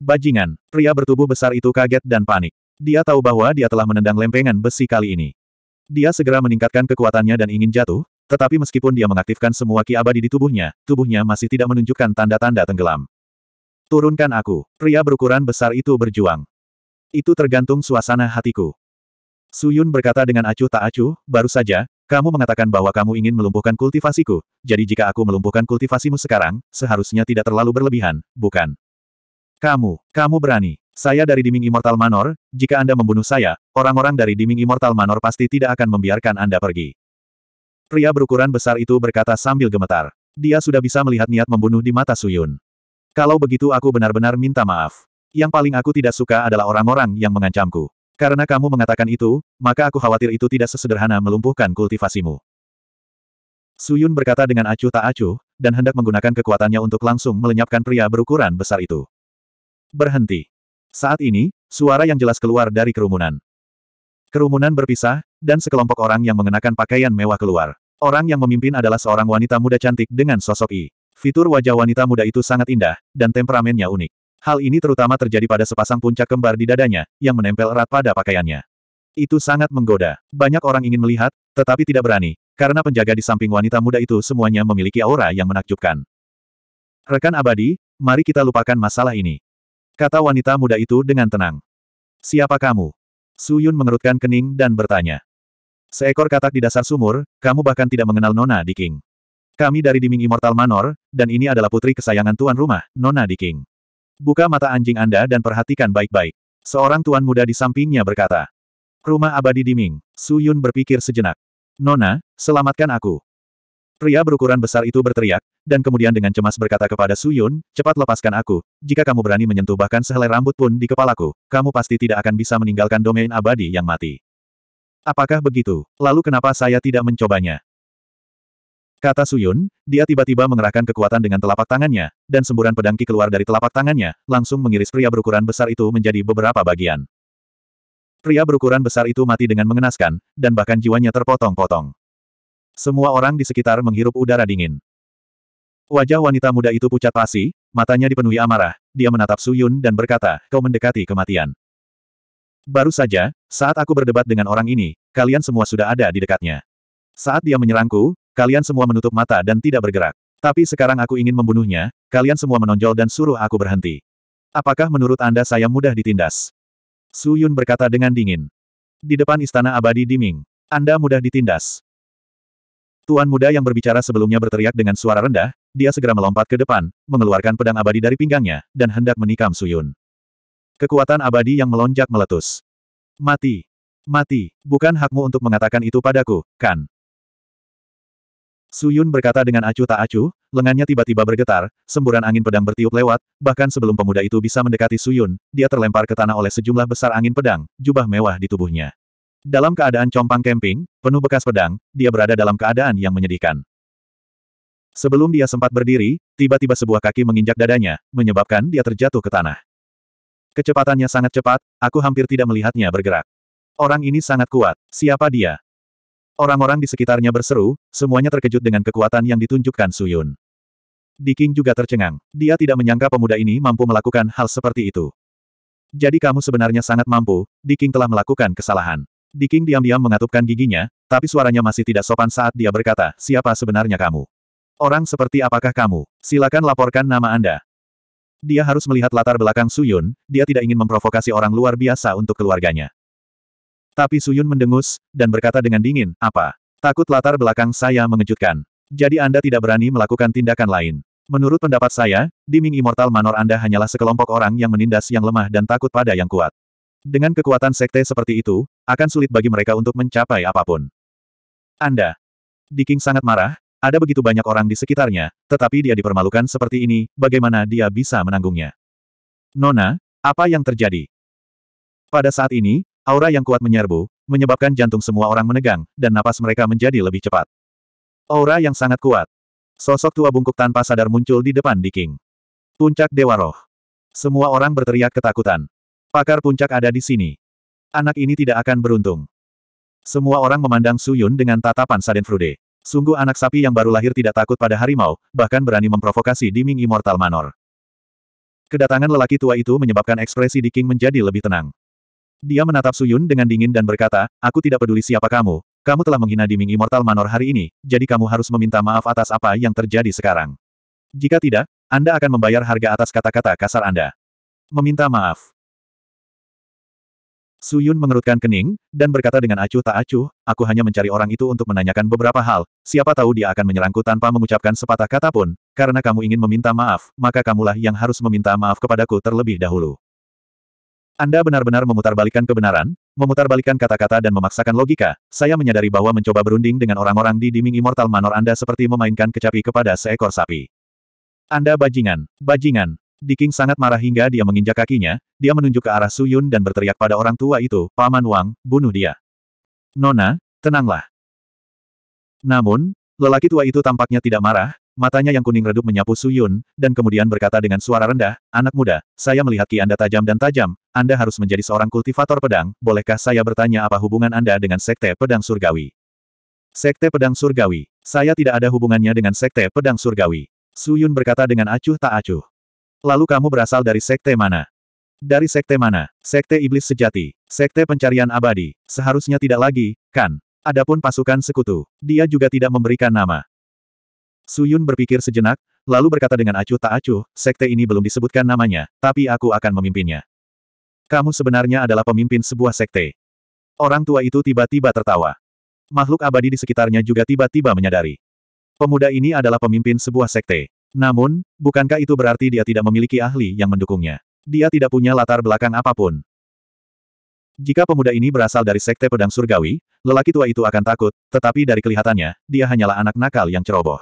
Bajingan, pria bertubuh besar itu kaget dan panik. Dia tahu bahwa dia telah menendang lempengan besi kali ini. Dia segera meningkatkan kekuatannya dan ingin jatuh, tetapi meskipun dia mengaktifkan semua ki abadi di tubuhnya, tubuhnya masih tidak menunjukkan tanda-tanda tenggelam. Turunkan aku. Pria berukuran besar itu berjuang. Itu tergantung suasana hatiku. Suyun berkata dengan acuh tak acuh, baru saja, kamu mengatakan bahwa kamu ingin melumpuhkan kultivasiku, jadi jika aku melumpuhkan kultivasimu sekarang, seharusnya tidak terlalu berlebihan, bukan? Kamu, kamu berani. Saya dari Diming Immortal Manor, jika Anda membunuh saya, orang-orang dari Diming Immortal Manor pasti tidak akan membiarkan Anda pergi. Pria berukuran besar itu berkata sambil gemetar. Dia sudah bisa melihat niat membunuh di mata Suyun. Kalau begitu aku benar-benar minta maaf. Yang paling aku tidak suka adalah orang-orang yang mengancamku. Karena kamu mengatakan itu, maka aku khawatir itu tidak sesederhana melumpuhkan kultivasimu. Suyun berkata dengan acuh tak acuh, dan hendak menggunakan kekuatannya untuk langsung melenyapkan pria berukuran besar itu. Berhenti. Saat ini, suara yang jelas keluar dari kerumunan. Kerumunan berpisah, dan sekelompok orang yang mengenakan pakaian mewah keluar. Orang yang memimpin adalah seorang wanita muda cantik dengan sosok I. Fitur wajah wanita muda itu sangat indah, dan temperamennya unik. Hal ini terutama terjadi pada sepasang puncak kembar di dadanya, yang menempel erat pada pakaiannya. Itu sangat menggoda. Banyak orang ingin melihat, tetapi tidak berani, karena penjaga di samping wanita muda itu semuanya memiliki aura yang menakjubkan. Rekan abadi, mari kita lupakan masalah ini. Kata wanita muda itu dengan tenang. Siapa kamu? Su Yun mengerutkan kening dan bertanya. Seekor katak di dasar sumur, kamu bahkan tidak mengenal Nona Di King. Kami dari Diming Immortal Manor, dan ini adalah putri kesayangan tuan rumah, Nona Di King. Buka mata anjing Anda dan perhatikan baik-baik. Seorang tuan muda di sampingnya berkata. Rumah abadi Diming. Su Yun berpikir sejenak. Nona, selamatkan aku. Pria berukuran besar itu berteriak, dan kemudian dengan cemas berkata kepada Su Yun, cepat lepaskan aku, jika kamu berani menyentuh bahkan sehelai rambut pun di kepalaku, kamu pasti tidak akan bisa meninggalkan domain abadi yang mati. Apakah begitu? Lalu kenapa saya tidak mencobanya? Kata Suyun, dia tiba-tiba mengerahkan kekuatan dengan telapak tangannya, dan semburan pedangki keluar dari telapak tangannya, langsung mengiris pria berukuran besar itu menjadi beberapa bagian. Pria berukuran besar itu mati dengan mengenaskan, dan bahkan jiwanya terpotong-potong. Semua orang di sekitar menghirup udara dingin. Wajah wanita muda itu pucat pasi, matanya dipenuhi amarah, dia menatap Suyun dan berkata, kau mendekati kematian. Baru saja, saat aku berdebat dengan orang ini, kalian semua sudah ada di dekatnya. Saat dia menyerangku, Kalian semua menutup mata dan tidak bergerak. Tapi sekarang aku ingin membunuhnya, kalian semua menonjol dan suruh aku berhenti. Apakah menurut Anda saya mudah ditindas? Su Yun berkata dengan dingin. Di depan istana abadi Di Ming, Anda mudah ditindas. Tuan muda yang berbicara sebelumnya berteriak dengan suara rendah, dia segera melompat ke depan, mengeluarkan pedang abadi dari pinggangnya, dan hendak menikam Su Yun. Kekuatan abadi yang melonjak meletus. Mati. Mati. Bukan hakmu untuk mengatakan itu padaku, kan? Suyun berkata dengan acuh tak acuh, lengannya tiba-tiba bergetar, semburan angin pedang bertiup lewat, bahkan sebelum pemuda itu bisa mendekati Suyun, dia terlempar ke tanah oleh sejumlah besar angin pedang, jubah mewah di tubuhnya. Dalam keadaan compang camping, penuh bekas pedang, dia berada dalam keadaan yang menyedihkan. Sebelum dia sempat berdiri, tiba-tiba sebuah kaki menginjak dadanya, menyebabkan dia terjatuh ke tanah. Kecepatannya sangat cepat, aku hampir tidak melihatnya bergerak. Orang ini sangat kuat, siapa dia? Orang-orang di sekitarnya berseru, semuanya terkejut dengan kekuatan yang ditunjukkan Suyun. Diking juga tercengang. Dia tidak menyangka pemuda ini mampu melakukan hal seperti itu. Jadi kamu sebenarnya sangat mampu, Diking telah melakukan kesalahan. Diking diam-diam mengatupkan giginya, tapi suaranya masih tidak sopan saat dia berkata, siapa sebenarnya kamu? Orang seperti apakah kamu? Silakan laporkan nama Anda. Dia harus melihat latar belakang Suyun, dia tidak ingin memprovokasi orang luar biasa untuk keluarganya. Tapi Suyun mendengus, dan berkata dengan dingin, apa? Takut latar belakang saya mengejutkan. Jadi Anda tidak berani melakukan tindakan lain. Menurut pendapat saya, Diming Immortal Manor Anda hanyalah sekelompok orang yang menindas yang lemah dan takut pada yang kuat. Dengan kekuatan sekte seperti itu, akan sulit bagi mereka untuk mencapai apapun. Anda. Di King sangat marah, ada begitu banyak orang di sekitarnya, tetapi dia dipermalukan seperti ini, bagaimana dia bisa menanggungnya? Nona, apa yang terjadi? Pada saat ini, Aura yang kuat menyerbu, menyebabkan jantung semua orang menegang, dan napas mereka menjadi lebih cepat. Aura yang sangat kuat. Sosok tua bungkuk tanpa sadar muncul di depan Di King. Puncak Dewa Roh. Semua orang berteriak ketakutan. Pakar puncak ada di sini. Anak ini tidak akan beruntung. Semua orang memandang Suyun dengan tatapan Sadenfrude. Sungguh anak sapi yang baru lahir tidak takut pada harimau, bahkan berani memprovokasi Di Ming Immortal Manor. Kedatangan lelaki tua itu menyebabkan ekspresi Di King menjadi lebih tenang. Dia menatap Suyun dengan dingin dan berkata, aku tidak peduli siapa kamu, kamu telah menghina Diming Immortal Manor hari ini, jadi kamu harus meminta maaf atas apa yang terjadi sekarang. Jika tidak, Anda akan membayar harga atas kata-kata kasar Anda. Meminta maaf. Suyun mengerutkan kening, dan berkata dengan acuh tak acuh, aku hanya mencari orang itu untuk menanyakan beberapa hal, siapa tahu dia akan menyerangku tanpa mengucapkan sepatah kata pun, karena kamu ingin meminta maaf, maka kamulah yang harus meminta maaf kepadaku terlebih dahulu. Anda benar-benar memutarbalikkan kebenaran, memutarbalikkan kata-kata dan memaksakan logika. Saya menyadari bahwa mencoba berunding dengan orang-orang di Diming Immortal Manor Anda seperti memainkan kecapi kepada seekor sapi. Anda bajingan, bajingan. Diking sangat marah hingga dia menginjak kakinya, dia menunjuk ke arah Suyun dan berteriak pada orang tua itu, Paman Wang, bunuh dia. Nona, tenanglah. Namun, lelaki tua itu tampaknya tidak marah, Matanya yang kuning redup menyapu Suyun, dan kemudian berkata dengan suara rendah, Anak muda, saya melihat ki Anda tajam dan tajam, Anda harus menjadi seorang kultivator pedang, bolehkah saya bertanya apa hubungan Anda dengan Sekte Pedang Surgawi? Sekte Pedang Surgawi. Saya tidak ada hubungannya dengan Sekte Pedang Surgawi. Suyun berkata dengan acuh tak acuh. Lalu kamu berasal dari Sekte mana? Dari Sekte mana? Sekte Iblis Sejati. Sekte Pencarian Abadi. Seharusnya tidak lagi, kan? Adapun pasukan sekutu, dia juga tidak memberikan nama. Suyun berpikir sejenak, lalu berkata dengan acuh tak acuh, sekte ini belum disebutkan namanya, tapi aku akan memimpinnya. Kamu sebenarnya adalah pemimpin sebuah sekte. Orang tua itu tiba-tiba tertawa. Makhluk abadi di sekitarnya juga tiba-tiba menyadari. Pemuda ini adalah pemimpin sebuah sekte. Namun, bukankah itu berarti dia tidak memiliki ahli yang mendukungnya? Dia tidak punya latar belakang apapun. Jika pemuda ini berasal dari sekte pedang surgawi, lelaki tua itu akan takut, tetapi dari kelihatannya, dia hanyalah anak nakal yang ceroboh.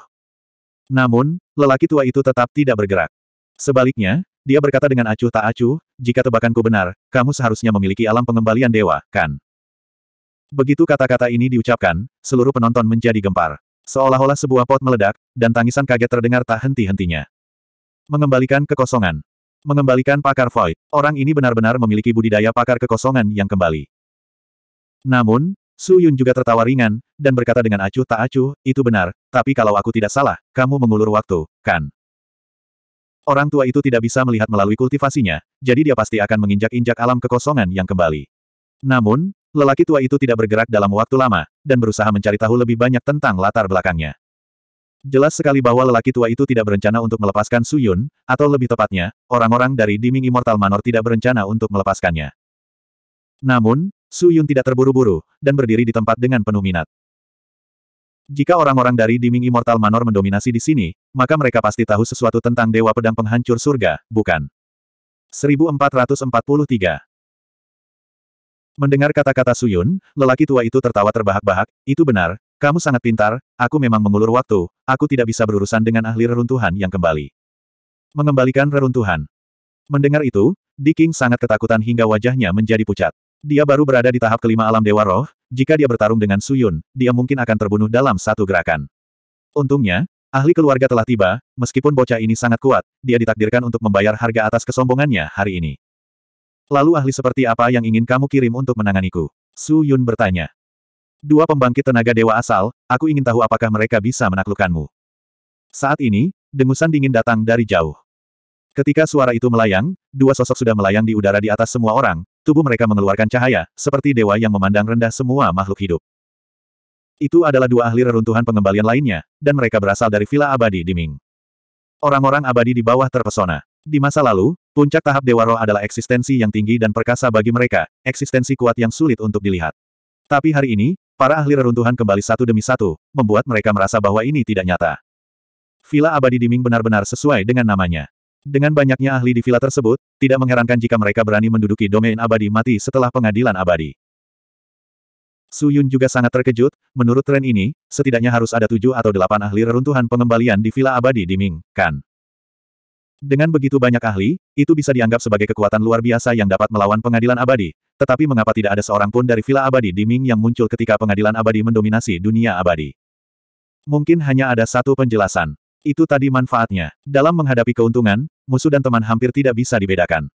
Namun, lelaki tua itu tetap tidak bergerak. Sebaliknya, dia berkata dengan acuh tak acuh, jika tebakanku benar, kamu seharusnya memiliki alam pengembalian dewa, kan? Begitu kata-kata ini diucapkan, seluruh penonton menjadi gempar. Seolah-olah sebuah pot meledak, dan tangisan kaget terdengar tak henti-hentinya. Mengembalikan kekosongan. Mengembalikan pakar Void. Orang ini benar-benar memiliki budidaya pakar kekosongan yang kembali. Namun, Su Yun juga tertawa ringan, dan berkata dengan acuh tak acuh, itu benar, tapi kalau aku tidak salah, kamu mengulur waktu, kan? Orang tua itu tidak bisa melihat melalui kultivasinya, jadi dia pasti akan menginjak-injak alam kekosongan yang kembali. Namun, lelaki tua itu tidak bergerak dalam waktu lama, dan berusaha mencari tahu lebih banyak tentang latar belakangnya. Jelas sekali bahwa lelaki tua itu tidak berencana untuk melepaskan Su Yun, atau lebih tepatnya, orang-orang dari Diming Immortal Manor tidak berencana untuk melepaskannya. Namun, Su Yun tidak terburu-buru, dan berdiri di tempat dengan penuh minat. Jika orang-orang dari Diming Immortal Manor mendominasi di sini, maka mereka pasti tahu sesuatu tentang Dewa Pedang Penghancur Surga, bukan? 1443 Mendengar kata-kata Su Yun, lelaki tua itu tertawa terbahak-bahak, itu benar, kamu sangat pintar, aku memang mengulur waktu, aku tidak bisa berurusan dengan ahli reruntuhan yang kembali. Mengembalikan reruntuhan. Mendengar itu, Diking sangat ketakutan hingga wajahnya menjadi pucat. Dia baru berada di tahap kelima alam Dewa Roh, jika dia bertarung dengan Su Yun, dia mungkin akan terbunuh dalam satu gerakan. Untungnya, ahli keluarga telah tiba, meskipun bocah ini sangat kuat, dia ditakdirkan untuk membayar harga atas kesombongannya hari ini. Lalu ahli seperti apa yang ingin kamu kirim untuk menanganiku? Su Yun bertanya. Dua pembangkit tenaga dewa asal, aku ingin tahu apakah mereka bisa menaklukkanmu. Saat ini, dengusan dingin datang dari jauh. Ketika suara itu melayang, dua sosok sudah melayang di udara di atas semua orang, tubuh mereka mengeluarkan cahaya, seperti dewa yang memandang rendah semua makhluk hidup. Itu adalah dua ahli reruntuhan pengembalian lainnya, dan mereka berasal dari Villa Abadi di Ming. Orang-orang abadi di bawah terpesona. Di masa lalu, puncak tahap Dewa Roh adalah eksistensi yang tinggi dan perkasa bagi mereka, eksistensi kuat yang sulit untuk dilihat. Tapi hari ini, para ahli reruntuhan kembali satu demi satu, membuat mereka merasa bahwa ini tidak nyata. Villa Abadi di Ming benar-benar sesuai dengan namanya. Dengan banyaknya ahli di villa tersebut, tidak mengherankan jika mereka berani menduduki domain abadi mati setelah pengadilan abadi. Su Yun juga sangat terkejut, menurut tren ini, setidaknya harus ada tujuh atau delapan ahli reruntuhan pengembalian di villa abadi di Ming, kan? Dengan begitu banyak ahli, itu bisa dianggap sebagai kekuatan luar biasa yang dapat melawan pengadilan abadi, tetapi mengapa tidak ada seorang pun dari villa abadi di Ming yang muncul ketika pengadilan abadi mendominasi dunia abadi? Mungkin hanya ada satu penjelasan. Itu tadi manfaatnya. Dalam menghadapi keuntungan, musuh dan teman hampir tidak bisa dibedakan.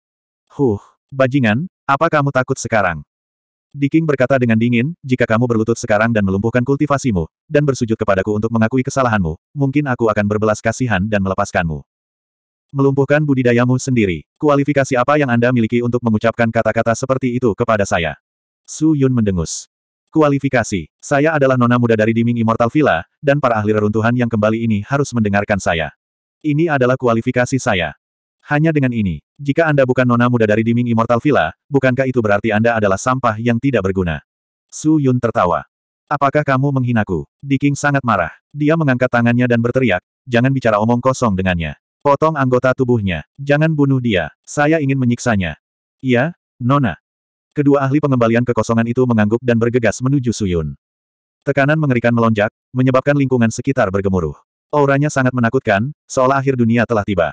Huh, bajingan, apa kamu takut sekarang? Diking berkata dengan dingin, jika kamu berlutut sekarang dan melumpuhkan kultivasimu, dan bersujud kepadaku untuk mengakui kesalahanmu, mungkin aku akan berbelas kasihan dan melepaskanmu. Melumpuhkan budidayamu sendiri. Kualifikasi apa yang Anda miliki untuk mengucapkan kata-kata seperti itu kepada saya? Su Yun mendengus. Kualifikasi. Saya adalah nona muda dari Diming Immortal Villa, dan para ahli reruntuhan yang kembali ini harus mendengarkan saya. Ini adalah kualifikasi saya. Hanya dengan ini, jika Anda bukan nona muda dari Diming Immortal Villa, bukankah itu berarti Anda adalah sampah yang tidak berguna? Su Yun tertawa. Apakah kamu menghinaku? Diking sangat marah. Dia mengangkat tangannya dan berteriak, jangan bicara omong kosong dengannya. Potong anggota tubuhnya. Jangan bunuh dia. Saya ingin menyiksanya. Iya, Nona. Kedua ahli pengembalian kekosongan itu mengangguk dan bergegas menuju Suyun. Tekanan mengerikan melonjak, menyebabkan lingkungan sekitar bergemuruh. Auranya sangat menakutkan, seolah akhir dunia telah tiba.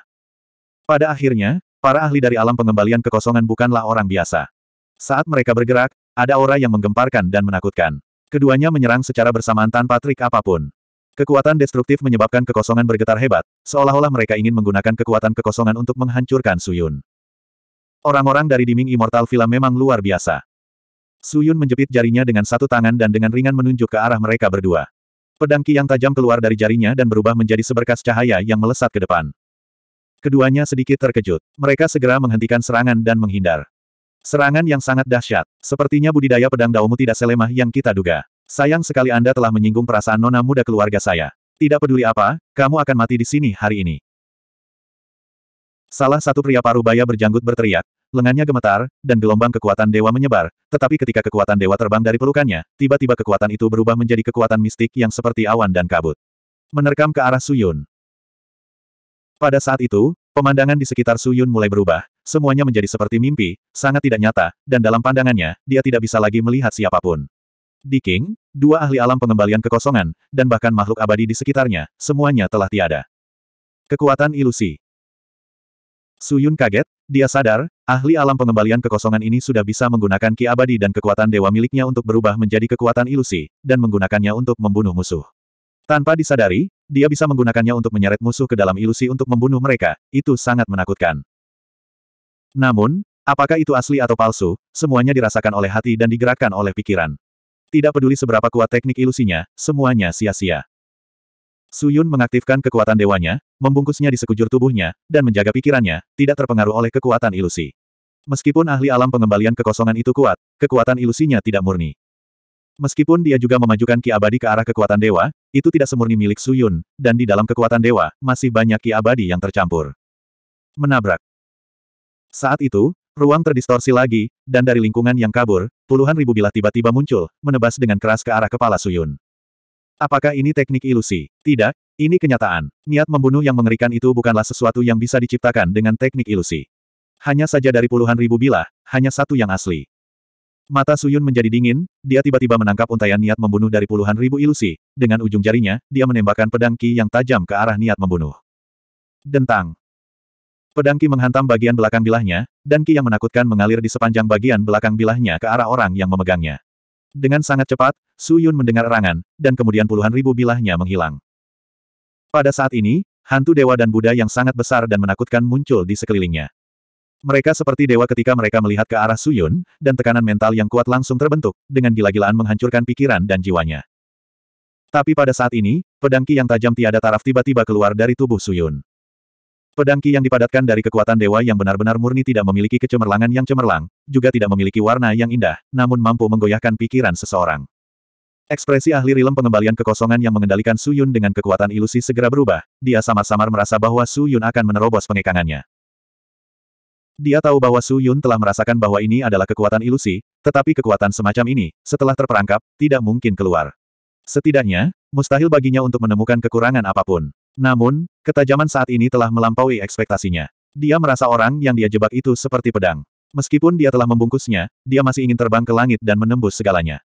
Pada akhirnya, para ahli dari alam pengembalian kekosongan bukanlah orang biasa. Saat mereka bergerak, ada aura yang menggemparkan dan menakutkan. Keduanya menyerang secara bersamaan tanpa trik apapun. Kekuatan destruktif menyebabkan kekosongan bergetar hebat, seolah-olah mereka ingin menggunakan kekuatan kekosongan untuk menghancurkan Suyun. Orang-orang dari Diming Immortal Villa memang luar biasa. Suyun menjepit jarinya dengan satu tangan dan dengan ringan menunjuk ke arah mereka berdua. Pedang ki yang tajam keluar dari jarinya dan berubah menjadi seberkas cahaya yang melesat ke depan. Keduanya sedikit terkejut. Mereka segera menghentikan serangan dan menghindar. Serangan yang sangat dahsyat. Sepertinya budidaya pedang daumu tidak selemah yang kita duga. Sayang sekali Anda telah menyinggung perasaan nona muda keluarga saya. Tidak peduli apa, kamu akan mati di sini hari ini. Salah satu pria parubaya berjanggut berteriak, lengannya gemetar, dan gelombang kekuatan dewa menyebar, tetapi ketika kekuatan dewa terbang dari pelukannya, tiba-tiba kekuatan itu berubah menjadi kekuatan mistik yang seperti awan dan kabut. Menerkam ke arah Suyun. Pada saat itu, pemandangan di sekitar Suyun mulai berubah, semuanya menjadi seperti mimpi, sangat tidak nyata, dan dalam pandangannya, dia tidak bisa lagi melihat siapapun. Di King, dua ahli alam pengembalian kekosongan, dan bahkan makhluk abadi di sekitarnya, semuanya telah tiada. Kekuatan ilusi. Suyun kaget, dia sadar, Ahli alam pengembalian kekosongan ini sudah bisa menggunakan ki abadi dan kekuatan dewa miliknya untuk berubah menjadi kekuatan ilusi, dan menggunakannya untuk membunuh musuh. Tanpa disadari, dia bisa menggunakannya untuk menyeret musuh ke dalam ilusi untuk membunuh mereka, itu sangat menakutkan. Namun, apakah itu asli atau palsu, semuanya dirasakan oleh hati dan digerakkan oleh pikiran. Tidak peduli seberapa kuat teknik ilusinya, semuanya sia-sia. Suyun mengaktifkan kekuatan dewanya, membungkusnya di sekujur tubuhnya, dan menjaga pikirannya, tidak terpengaruh oleh kekuatan ilusi. Meskipun ahli alam pengembalian kekosongan itu kuat, kekuatan ilusinya tidak murni. Meskipun dia juga memajukan ki abadi ke arah kekuatan dewa, itu tidak semurni milik Suyun, dan di dalam kekuatan dewa, masih banyak ki abadi yang tercampur. Menabrak. Saat itu, ruang terdistorsi lagi, dan dari lingkungan yang kabur, puluhan ribu bilah tiba-tiba muncul, menebas dengan keras ke arah kepala Suyun. Apakah ini teknik ilusi? Tidak, ini kenyataan. Niat membunuh yang mengerikan itu bukanlah sesuatu yang bisa diciptakan dengan teknik ilusi. Hanya saja dari puluhan ribu bilah, hanya satu yang asli. Mata Suyun menjadi dingin, dia tiba-tiba menangkap untayan niat membunuh dari puluhan ribu ilusi. Dengan ujung jarinya, dia menembakkan pedang Ki yang tajam ke arah niat membunuh. Dentang. Pedang Ki menghantam bagian belakang bilahnya, dan Ki yang menakutkan mengalir di sepanjang bagian belakang bilahnya ke arah orang yang memegangnya. Dengan sangat cepat, Su Yun mendengar erangan, dan kemudian puluhan ribu bilahnya menghilang. Pada saat ini, hantu dewa dan Buddha yang sangat besar dan menakutkan muncul di sekelilingnya. Mereka seperti dewa ketika mereka melihat ke arah Su Yun, dan tekanan mental yang kuat langsung terbentuk, dengan gila-gilaan menghancurkan pikiran dan jiwanya. Tapi pada saat ini, pedangki yang tajam tiada taraf tiba-tiba keluar dari tubuh Suyun. Pedang Ki yang dipadatkan dari kekuatan dewa yang benar-benar murni tidak memiliki kecemerlangan yang cemerlang, juga tidak memiliki warna yang indah, namun mampu menggoyahkan pikiran seseorang. Ekspresi ahli rilem pengembalian kekosongan yang mengendalikan Su Yun dengan kekuatan ilusi segera berubah, dia samar-samar merasa bahwa Su Yun akan menerobos pengekangannya. Dia tahu bahwa Su Yun telah merasakan bahwa ini adalah kekuatan ilusi, tetapi kekuatan semacam ini, setelah terperangkap, tidak mungkin keluar. Setidaknya, mustahil baginya untuk menemukan kekurangan apapun. Namun, ketajaman saat ini telah melampaui ekspektasinya. Dia merasa orang yang dia jebak itu seperti pedang. Meskipun dia telah membungkusnya, dia masih ingin terbang ke langit dan menembus segalanya.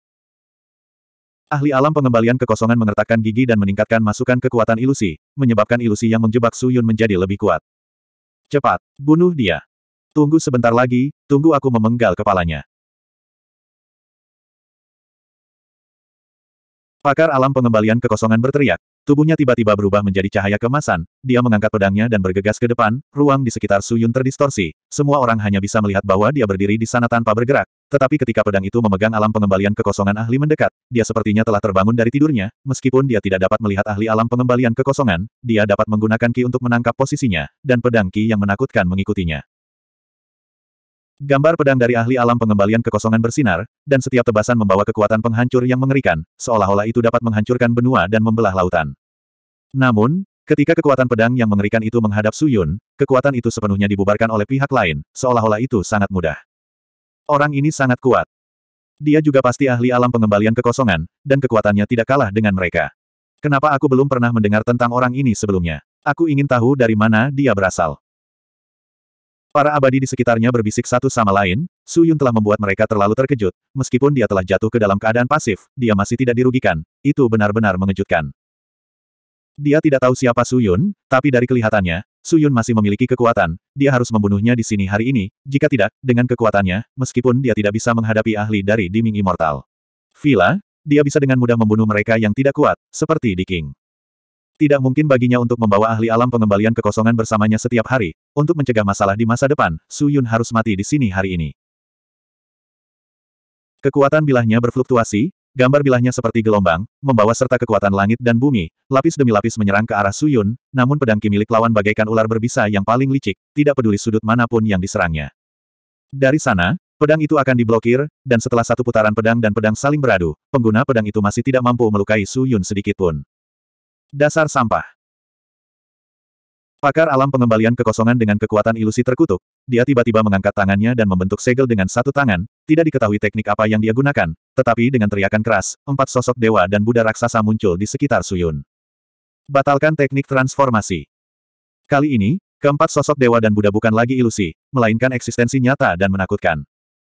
Ahli alam pengembalian kekosongan mengertakkan gigi dan meningkatkan masukan kekuatan ilusi, menyebabkan ilusi yang menjebak Suyun menjadi lebih kuat. Cepat, bunuh dia. Tunggu sebentar lagi, tunggu aku memenggal kepalanya. Pakar alam pengembalian kekosongan berteriak, tubuhnya tiba-tiba berubah menjadi cahaya kemasan, dia mengangkat pedangnya dan bergegas ke depan, ruang di sekitar Suyun terdistorsi, semua orang hanya bisa melihat bahwa dia berdiri di sana tanpa bergerak, tetapi ketika pedang itu memegang alam pengembalian kekosongan ahli mendekat, dia sepertinya telah terbangun dari tidurnya, meskipun dia tidak dapat melihat ahli alam pengembalian kekosongan, dia dapat menggunakan ki untuk menangkap posisinya, dan pedang ki yang menakutkan mengikutinya. Gambar pedang dari ahli alam pengembalian kekosongan bersinar, dan setiap tebasan membawa kekuatan penghancur yang mengerikan, seolah-olah itu dapat menghancurkan benua dan membelah lautan. Namun, ketika kekuatan pedang yang mengerikan itu menghadap Suyun, kekuatan itu sepenuhnya dibubarkan oleh pihak lain, seolah-olah itu sangat mudah. Orang ini sangat kuat. Dia juga pasti ahli alam pengembalian kekosongan, dan kekuatannya tidak kalah dengan mereka. Kenapa aku belum pernah mendengar tentang orang ini sebelumnya? Aku ingin tahu dari mana dia berasal. Para abadi di sekitarnya berbisik satu sama lain, Su Yun telah membuat mereka terlalu terkejut, meskipun dia telah jatuh ke dalam keadaan pasif, dia masih tidak dirugikan, itu benar-benar mengejutkan. Dia tidak tahu siapa Su Yun, tapi dari kelihatannya, Su Yun masih memiliki kekuatan, dia harus membunuhnya di sini hari ini, jika tidak, dengan kekuatannya, meskipun dia tidak bisa menghadapi ahli dari Diming Immortal. Vila, dia bisa dengan mudah membunuh mereka yang tidak kuat, seperti di King. Tidak mungkin baginya untuk membawa ahli alam pengembalian kekosongan bersamanya setiap hari, untuk mencegah masalah di masa depan, Su Yun harus mati di sini hari ini. Kekuatan bilahnya berfluktuasi, gambar bilahnya seperti gelombang, membawa serta kekuatan langit dan bumi, lapis demi lapis menyerang ke arah Su Yun, namun pedang ki milik lawan bagaikan ular berbisa yang paling licik, tidak peduli sudut manapun yang diserangnya. Dari sana, Pedang itu akan diblokir, dan setelah satu putaran pedang dan pedang saling beradu, pengguna pedang itu masih tidak mampu melukai Su Yun sedikitpun. Dasar sampah. Pakar alam pengembalian kekosongan dengan kekuatan ilusi terkutuk, dia tiba-tiba mengangkat tangannya dan membentuk segel dengan satu tangan, tidak diketahui teknik apa yang dia gunakan, tetapi dengan teriakan keras, empat sosok dewa dan Buddha raksasa muncul di sekitar Suyun. Batalkan teknik transformasi. Kali ini, keempat sosok dewa dan Buddha bukan lagi ilusi, melainkan eksistensi nyata dan menakutkan.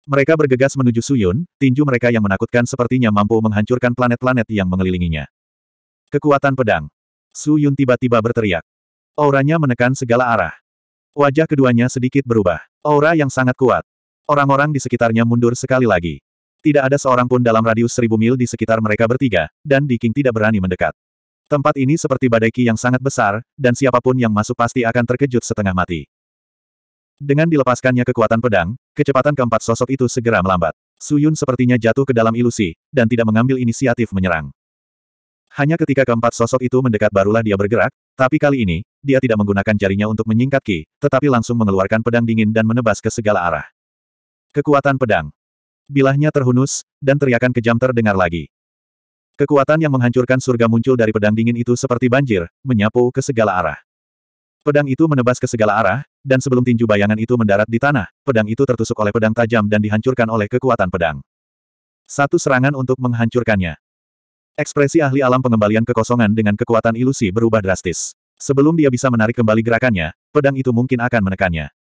Mereka bergegas menuju Suyun, tinju mereka yang menakutkan sepertinya mampu menghancurkan planet-planet yang mengelilinginya. Kekuatan pedang. Su Yun tiba-tiba berteriak. Auranya menekan segala arah. Wajah keduanya sedikit berubah. Aura yang sangat kuat. Orang-orang di sekitarnya mundur sekali lagi. Tidak ada seorang pun dalam radius seribu mil di sekitar mereka bertiga, dan Di King tidak berani mendekat. Tempat ini seperti badai ki yang sangat besar, dan siapapun yang masuk pasti akan terkejut setengah mati. Dengan dilepaskannya kekuatan pedang, kecepatan keempat sosok itu segera melambat. Suyun sepertinya jatuh ke dalam ilusi, dan tidak mengambil inisiatif menyerang. Hanya ketika keempat sosok itu mendekat barulah dia bergerak, tapi kali ini, dia tidak menggunakan jarinya untuk menyingkat Ki, tetapi langsung mengeluarkan pedang dingin dan menebas ke segala arah. Kekuatan pedang. Bilahnya terhunus, dan teriakan kejam terdengar lagi. Kekuatan yang menghancurkan surga muncul dari pedang dingin itu seperti banjir, menyapu ke segala arah. Pedang itu menebas ke segala arah, dan sebelum tinju bayangan itu mendarat di tanah, pedang itu tertusuk oleh pedang tajam dan dihancurkan oleh kekuatan pedang. Satu serangan untuk menghancurkannya. Ekspresi ahli alam pengembalian kekosongan dengan kekuatan ilusi berubah drastis. Sebelum dia bisa menarik kembali gerakannya, pedang itu mungkin akan menekannya.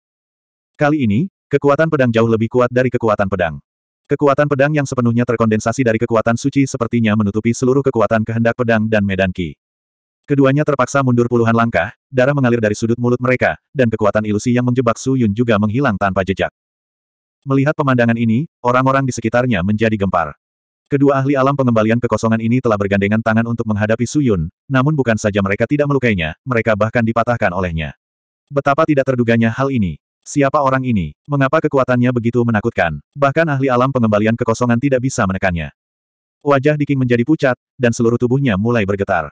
Kali ini, kekuatan pedang jauh lebih kuat dari kekuatan pedang. Kekuatan pedang yang sepenuhnya terkondensasi dari kekuatan suci sepertinya menutupi seluruh kekuatan kehendak pedang dan medan ki. Keduanya terpaksa mundur puluhan langkah, darah mengalir dari sudut mulut mereka, dan kekuatan ilusi yang menjebak Su Yun juga menghilang tanpa jejak. Melihat pemandangan ini, orang-orang di sekitarnya menjadi gempar. Kedua ahli alam pengembalian kekosongan ini telah bergandengan tangan untuk menghadapi Suyun, namun bukan saja mereka tidak melukainya, mereka bahkan dipatahkan olehnya. Betapa tidak terduganya hal ini. Siapa orang ini? Mengapa kekuatannya begitu menakutkan? Bahkan ahli alam pengembalian kekosongan tidak bisa menekannya. Wajah Diking menjadi pucat, dan seluruh tubuhnya mulai bergetar.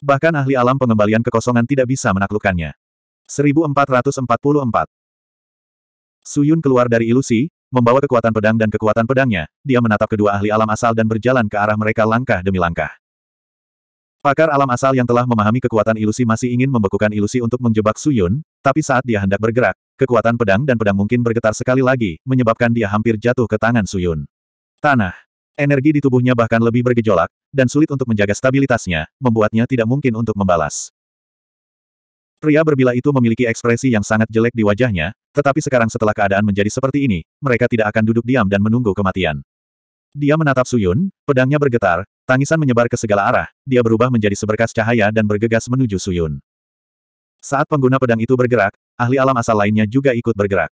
Bahkan ahli alam pengembalian kekosongan tidak bisa menaklukkannya. 1444 Suyun keluar dari ilusi, Membawa kekuatan pedang dan kekuatan pedangnya, dia menatap kedua ahli alam asal dan berjalan ke arah mereka langkah demi langkah. Pakar alam asal yang telah memahami kekuatan ilusi masih ingin membekukan ilusi untuk menjebak Suyun, tapi saat dia hendak bergerak, kekuatan pedang dan pedang mungkin bergetar sekali lagi, menyebabkan dia hampir jatuh ke tangan Suyun. Tanah. Energi di tubuhnya bahkan lebih bergejolak, dan sulit untuk menjaga stabilitasnya, membuatnya tidak mungkin untuk membalas. Pria berbila itu memiliki ekspresi yang sangat jelek di wajahnya, tetapi sekarang setelah keadaan menjadi seperti ini, mereka tidak akan duduk diam dan menunggu kematian. Dia menatap Suyun, pedangnya bergetar, tangisan menyebar ke segala arah, dia berubah menjadi seberkas cahaya dan bergegas menuju Suyun. Saat pengguna pedang itu bergerak, ahli alam asal lainnya juga ikut bergerak.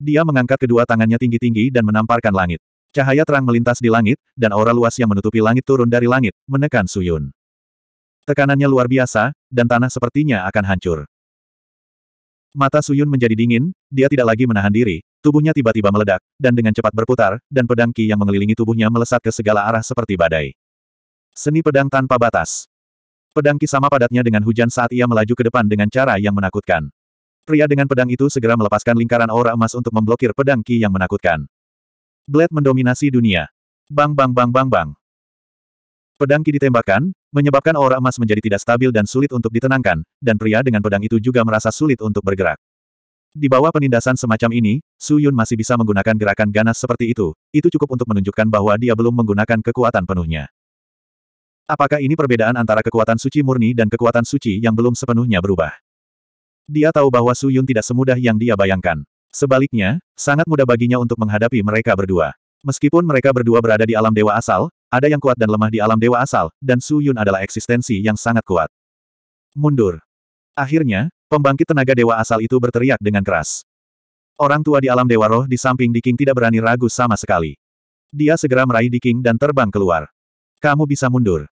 Dia mengangkat kedua tangannya tinggi-tinggi dan menamparkan langit. Cahaya terang melintas di langit, dan aura luas yang menutupi langit turun dari langit, menekan Suyun. Tekanannya luar biasa, dan tanah sepertinya akan hancur. Mata Suyun menjadi dingin, dia tidak lagi menahan diri, tubuhnya tiba-tiba meledak, dan dengan cepat berputar, dan pedang Ki yang mengelilingi tubuhnya melesat ke segala arah seperti badai. Seni pedang tanpa batas. Pedang Ki sama padatnya dengan hujan saat ia melaju ke depan dengan cara yang menakutkan. Pria dengan pedang itu segera melepaskan lingkaran aura emas untuk memblokir pedang Ki yang menakutkan. Blade mendominasi dunia. Bang bang bang bang bang. Pedang Ki ditembakkan, menyebabkan aura emas menjadi tidak stabil dan sulit untuk ditenangkan, dan pria dengan pedang itu juga merasa sulit untuk bergerak. Di bawah penindasan semacam ini, Su Yun masih bisa menggunakan gerakan ganas seperti itu. Itu cukup untuk menunjukkan bahwa dia belum menggunakan kekuatan penuhnya. Apakah ini perbedaan antara kekuatan suci murni dan kekuatan suci yang belum sepenuhnya berubah? Dia tahu bahwa Su Yun tidak semudah yang dia bayangkan. Sebaliknya, sangat mudah baginya untuk menghadapi mereka berdua. Meskipun mereka berdua berada di alam dewa asal, ada yang kuat dan lemah di alam dewa asal, dan Su Yun adalah eksistensi yang sangat kuat. Mundur. Akhirnya, pembangkit tenaga dewa asal itu berteriak dengan keras. Orang tua di alam dewa roh di samping Diking tidak berani ragu sama sekali. Dia segera meraih Diking dan terbang keluar. Kamu bisa mundur.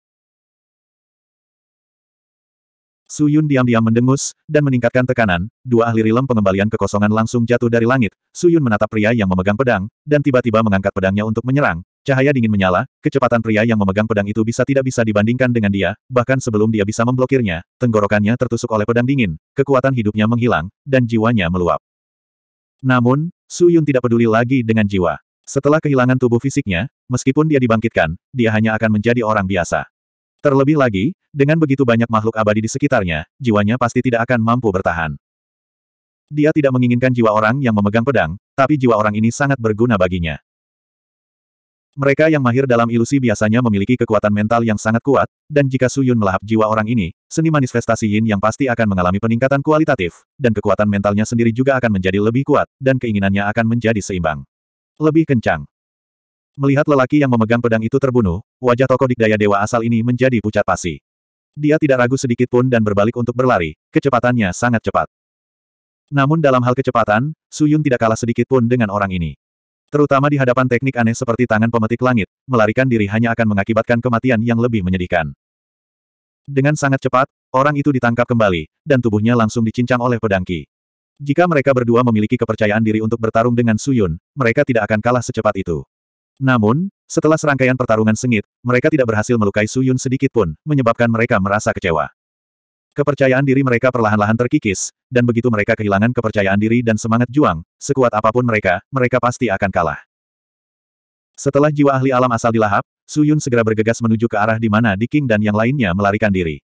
Su Yun diam-diam mendengus, dan meningkatkan tekanan, dua ahli rilem pengembalian kekosongan langsung jatuh dari langit. Su Yun menatap pria yang memegang pedang, dan tiba-tiba mengangkat pedangnya untuk menyerang, Cahaya dingin menyala, kecepatan pria yang memegang pedang itu bisa tidak bisa dibandingkan dengan dia, bahkan sebelum dia bisa memblokirnya, tenggorokannya tertusuk oleh pedang dingin, kekuatan hidupnya menghilang, dan jiwanya meluap. Namun, Su Yun tidak peduli lagi dengan jiwa. Setelah kehilangan tubuh fisiknya, meskipun dia dibangkitkan, dia hanya akan menjadi orang biasa. Terlebih lagi, dengan begitu banyak makhluk abadi di sekitarnya, jiwanya pasti tidak akan mampu bertahan. Dia tidak menginginkan jiwa orang yang memegang pedang, tapi jiwa orang ini sangat berguna baginya. Mereka yang mahir dalam ilusi biasanya memiliki kekuatan mental yang sangat kuat, dan jika Suyun melahap jiwa orang ini, seni manifestasi Yin yang pasti akan mengalami peningkatan kualitatif, dan kekuatan mentalnya sendiri juga akan menjadi lebih kuat, dan keinginannya akan menjadi seimbang. Lebih kencang. Melihat lelaki yang memegang pedang itu terbunuh, wajah tokoh dikdaya dewa asal ini menjadi pucat pasi. Dia tidak ragu sedikit pun dan berbalik untuk berlari, kecepatannya sangat cepat. Namun dalam hal kecepatan, Suyun tidak kalah sedikit pun dengan orang ini. Terutama di hadapan teknik aneh seperti tangan pemetik langit, melarikan diri hanya akan mengakibatkan kematian yang lebih menyedihkan. Dengan sangat cepat, orang itu ditangkap kembali, dan tubuhnya langsung dicincang oleh pedangki. Jika mereka berdua memiliki kepercayaan diri untuk bertarung dengan Suyun, mereka tidak akan kalah secepat itu. Namun, setelah serangkaian pertarungan sengit, mereka tidak berhasil melukai Suyun sedikitpun, menyebabkan mereka merasa kecewa. Kepercayaan diri mereka perlahan-lahan terkikis, dan begitu mereka kehilangan kepercayaan diri dan semangat juang, sekuat apapun mereka, mereka pasti akan kalah. Setelah jiwa ahli alam asal dilahap, Su Yun segera bergegas menuju ke arah di mana Diking dan yang lainnya melarikan diri.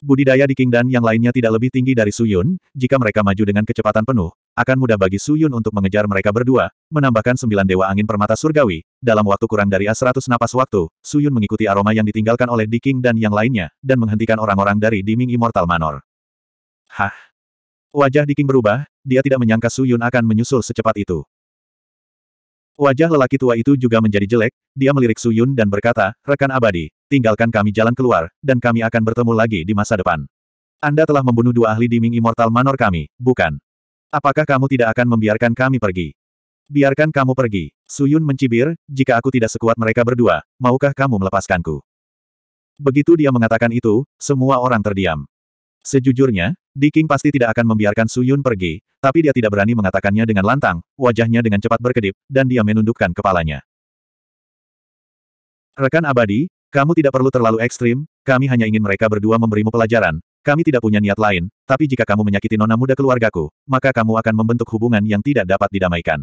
Budidaya di King dan yang lainnya tidak lebih tinggi dari Su Yun. jika mereka maju dengan kecepatan penuh, akan mudah bagi Su Yun untuk mengejar mereka berdua, menambahkan sembilan dewa angin permata surgawi, dalam waktu kurang dari seratus napas waktu, Su Yun mengikuti aroma yang ditinggalkan oleh di King dan yang lainnya, dan menghentikan orang-orang dari Diming Immortal Manor. Hah? Wajah di King berubah, dia tidak menyangka Su Yun akan menyusul secepat itu. Wajah lelaki tua itu juga menjadi jelek, dia melirik Su Yun dan berkata, rekan abadi, tinggalkan kami jalan keluar, dan kami akan bertemu lagi di masa depan. Anda telah membunuh dua ahli Diming Immortal Manor kami, bukan? Apakah kamu tidak akan membiarkan kami pergi? Biarkan kamu pergi. Suyun mencibir, jika aku tidak sekuat mereka berdua, maukah kamu melepaskanku? Begitu dia mengatakan itu, semua orang terdiam. Sejujurnya, Diking pasti tidak akan membiarkan Suyun pergi, tapi dia tidak berani mengatakannya dengan lantang, wajahnya dengan cepat berkedip, dan dia menundukkan kepalanya. Rekan abadi, kamu tidak perlu terlalu ekstrim, kami hanya ingin mereka berdua memberimu pelajaran, kami tidak punya niat lain, tapi jika kamu menyakiti nona muda keluargaku, maka kamu akan membentuk hubungan yang tidak dapat didamaikan.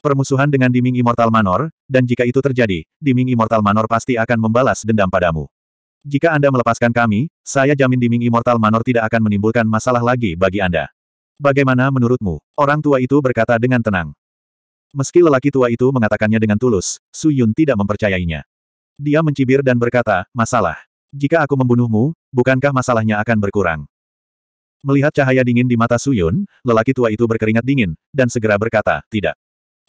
Permusuhan dengan Diming Immortal Manor, dan jika itu terjadi, Diming Immortal Manor pasti akan membalas dendam padamu. Jika Anda melepaskan kami, saya jamin Diming Immortal Manor tidak akan menimbulkan masalah lagi bagi Anda. Bagaimana menurutmu? Orang tua itu berkata dengan tenang. Meski lelaki tua itu mengatakannya dengan tulus, Su Yun tidak mempercayainya. Dia mencibir dan berkata, masalah. Jika aku membunuhmu, bukankah masalahnya akan berkurang? Melihat cahaya dingin di mata Suyun, lelaki tua itu berkeringat dingin, dan segera berkata, tidak.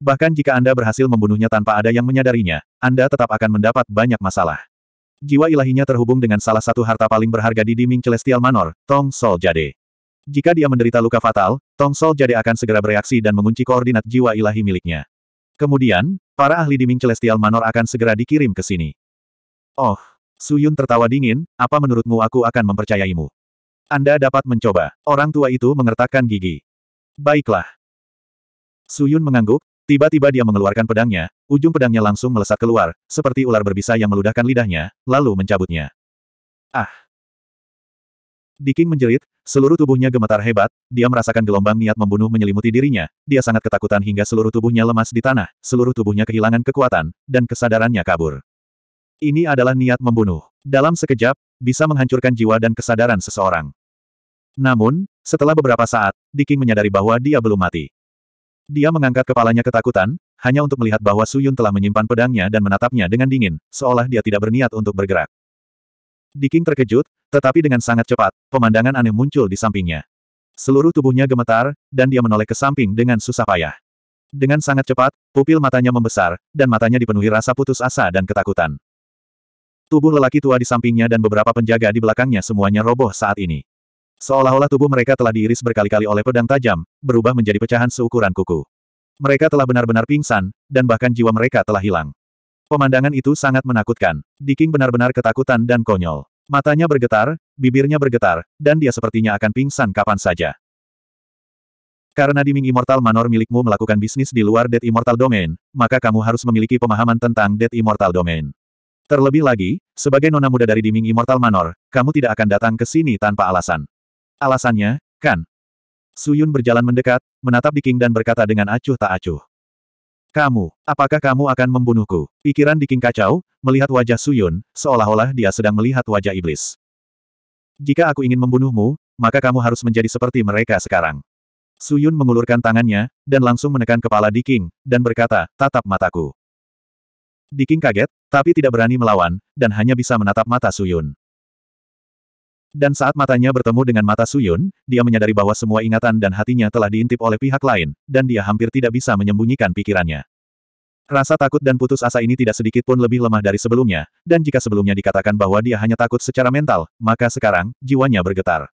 Bahkan jika Anda berhasil membunuhnya tanpa ada yang menyadarinya, Anda tetap akan mendapat banyak masalah. Jiwa ilahinya terhubung dengan salah satu harta paling berharga di Diming Celestial Manor, Tong Sol Jade. Jika dia menderita luka fatal, Tong Sol Jade akan segera bereaksi dan mengunci koordinat jiwa ilahi miliknya. Kemudian, Para ahli Diming Celestial Manor akan segera dikirim ke sini. Oh, Suyun tertawa dingin, apa menurutmu aku akan mempercayaimu? Anda dapat mencoba. Orang tua itu mengertakkan gigi. Baiklah. Suyun mengangguk, tiba-tiba dia mengeluarkan pedangnya, ujung pedangnya langsung melesat keluar, seperti ular berbisa yang meludahkan lidahnya, lalu mencabutnya. Ah! Diking menjerit, seluruh tubuhnya gemetar hebat, dia merasakan gelombang niat membunuh menyelimuti dirinya, dia sangat ketakutan hingga seluruh tubuhnya lemas di tanah, seluruh tubuhnya kehilangan kekuatan, dan kesadarannya kabur. Ini adalah niat membunuh. Dalam sekejap, bisa menghancurkan jiwa dan kesadaran seseorang. Namun, setelah beberapa saat, Diking menyadari bahwa dia belum mati. Dia mengangkat kepalanya ketakutan, hanya untuk melihat bahwa Suyun telah menyimpan pedangnya dan menatapnya dengan dingin, seolah dia tidak berniat untuk bergerak. Diking terkejut, tetapi dengan sangat cepat, pemandangan aneh muncul di sampingnya. Seluruh tubuhnya gemetar, dan dia menoleh ke samping dengan susah payah. Dengan sangat cepat, pupil matanya membesar, dan matanya dipenuhi rasa putus asa dan ketakutan. Tubuh lelaki tua di sampingnya dan beberapa penjaga di belakangnya semuanya roboh saat ini. Seolah-olah tubuh mereka telah diiris berkali-kali oleh pedang tajam, berubah menjadi pecahan seukuran kuku. Mereka telah benar-benar pingsan, dan bahkan jiwa mereka telah hilang. Pemandangan itu sangat menakutkan. Diking benar-benar ketakutan dan konyol. Matanya bergetar, bibirnya bergetar, dan dia sepertinya akan pingsan kapan saja. Karena Diming Immortal Manor milikmu melakukan bisnis di luar Dead Immortal Domain, maka kamu harus memiliki pemahaman tentang Dead Immortal Domain. Terlebih lagi, sebagai nona muda dari Diming Immortal Manor, kamu tidak akan datang ke sini tanpa alasan. Alasannya, kan? Suyun berjalan mendekat, menatap Diking dan berkata dengan acuh tak acuh. Kamu, apakah kamu akan membunuhku? Pikiran Diking kacau, melihat wajah Suyun, seolah-olah dia sedang melihat wajah iblis. Jika aku ingin membunuhmu, maka kamu harus menjadi seperti mereka sekarang. Suyun mengulurkan tangannya, dan langsung menekan kepala Diking, dan berkata, tatap mataku. Diking kaget, tapi tidak berani melawan, dan hanya bisa menatap mata Suyun. Dan saat matanya bertemu dengan mata Suyun, dia menyadari bahwa semua ingatan dan hatinya telah diintip oleh pihak lain, dan dia hampir tidak bisa menyembunyikan pikirannya. Rasa takut dan putus asa ini tidak sedikit pun lebih lemah dari sebelumnya, dan jika sebelumnya dikatakan bahwa dia hanya takut secara mental, maka sekarang, jiwanya bergetar.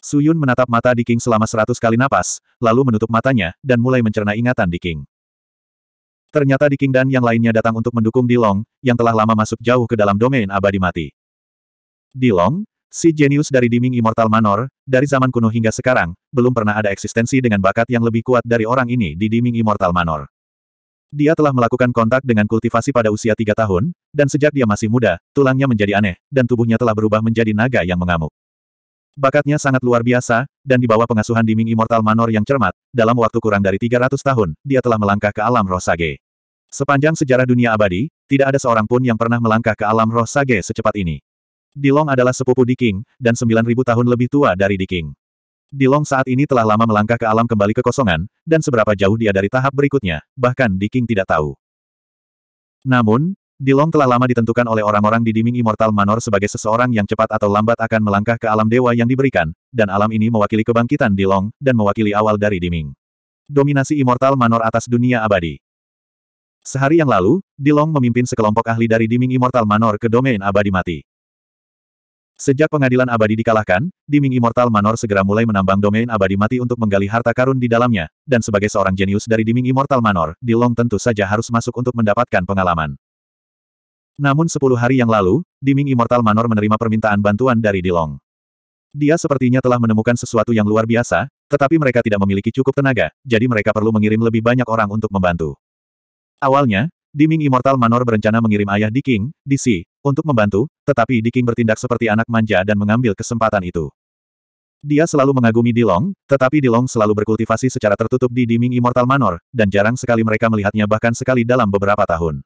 Suyun menatap mata Diking selama seratus kali napas, lalu menutup matanya, dan mulai mencerna ingatan Diking. Ternyata Diking dan yang lainnya datang untuk mendukung Dilong, yang telah lama masuk jauh ke dalam domain abadi mati. Di Long, si jenius dari Diming Immortal Manor, dari zaman kuno hingga sekarang, belum pernah ada eksistensi dengan bakat yang lebih kuat dari orang ini di Diming Immortal Manor. Dia telah melakukan kontak dengan kultivasi pada usia tiga tahun, dan sejak dia masih muda, tulangnya menjadi aneh, dan tubuhnya telah berubah menjadi naga yang mengamuk. Bakatnya sangat luar biasa, dan di bawah pengasuhan Diming Immortal Manor yang cermat, dalam waktu kurang dari 300 tahun, dia telah melangkah ke alam roh sage. Sepanjang sejarah dunia abadi, tidak ada seorang pun yang pernah melangkah ke alam roh sage secepat ini. Dilong adalah sepupu Diking, dan 9.000 tahun lebih tua dari Diking. Dilong saat ini telah lama melangkah ke alam kembali kekosongan, dan seberapa jauh dia dari tahap berikutnya, bahkan Diking tidak tahu. Namun, Dilong telah lama ditentukan oleh orang-orang di Diming Immortal Manor sebagai seseorang yang cepat atau lambat akan melangkah ke alam dewa yang diberikan, dan alam ini mewakili kebangkitan Dilong, dan mewakili awal dari Diming. Dominasi Immortal Manor atas dunia abadi. Sehari yang lalu, Dilong memimpin sekelompok ahli dari Diming Immortal Manor ke domain abadi mati. Sejak pengadilan abadi dikalahkan, Diming Immortal Manor segera mulai menambang domain abadi mati untuk menggali harta karun di dalamnya, dan sebagai seorang jenius dari Diming Immortal Manor, Dilong tentu saja harus masuk untuk mendapatkan pengalaman. Namun sepuluh hari yang lalu, Diming Immortal Manor menerima permintaan bantuan dari Dilong. Dia sepertinya telah menemukan sesuatu yang luar biasa, tetapi mereka tidak memiliki cukup tenaga, jadi mereka perlu mengirim lebih banyak orang untuk membantu. Awalnya, Diming Immortal Manor berencana mengirim ayah di King, DC, untuk membantu, tetapi Diking bertindak seperti anak manja dan mengambil kesempatan itu. Dia selalu mengagumi Dilong, tetapi Dilong selalu berkultivasi secara tertutup di Diming Immortal Manor, dan jarang sekali mereka melihatnya bahkan sekali dalam beberapa tahun.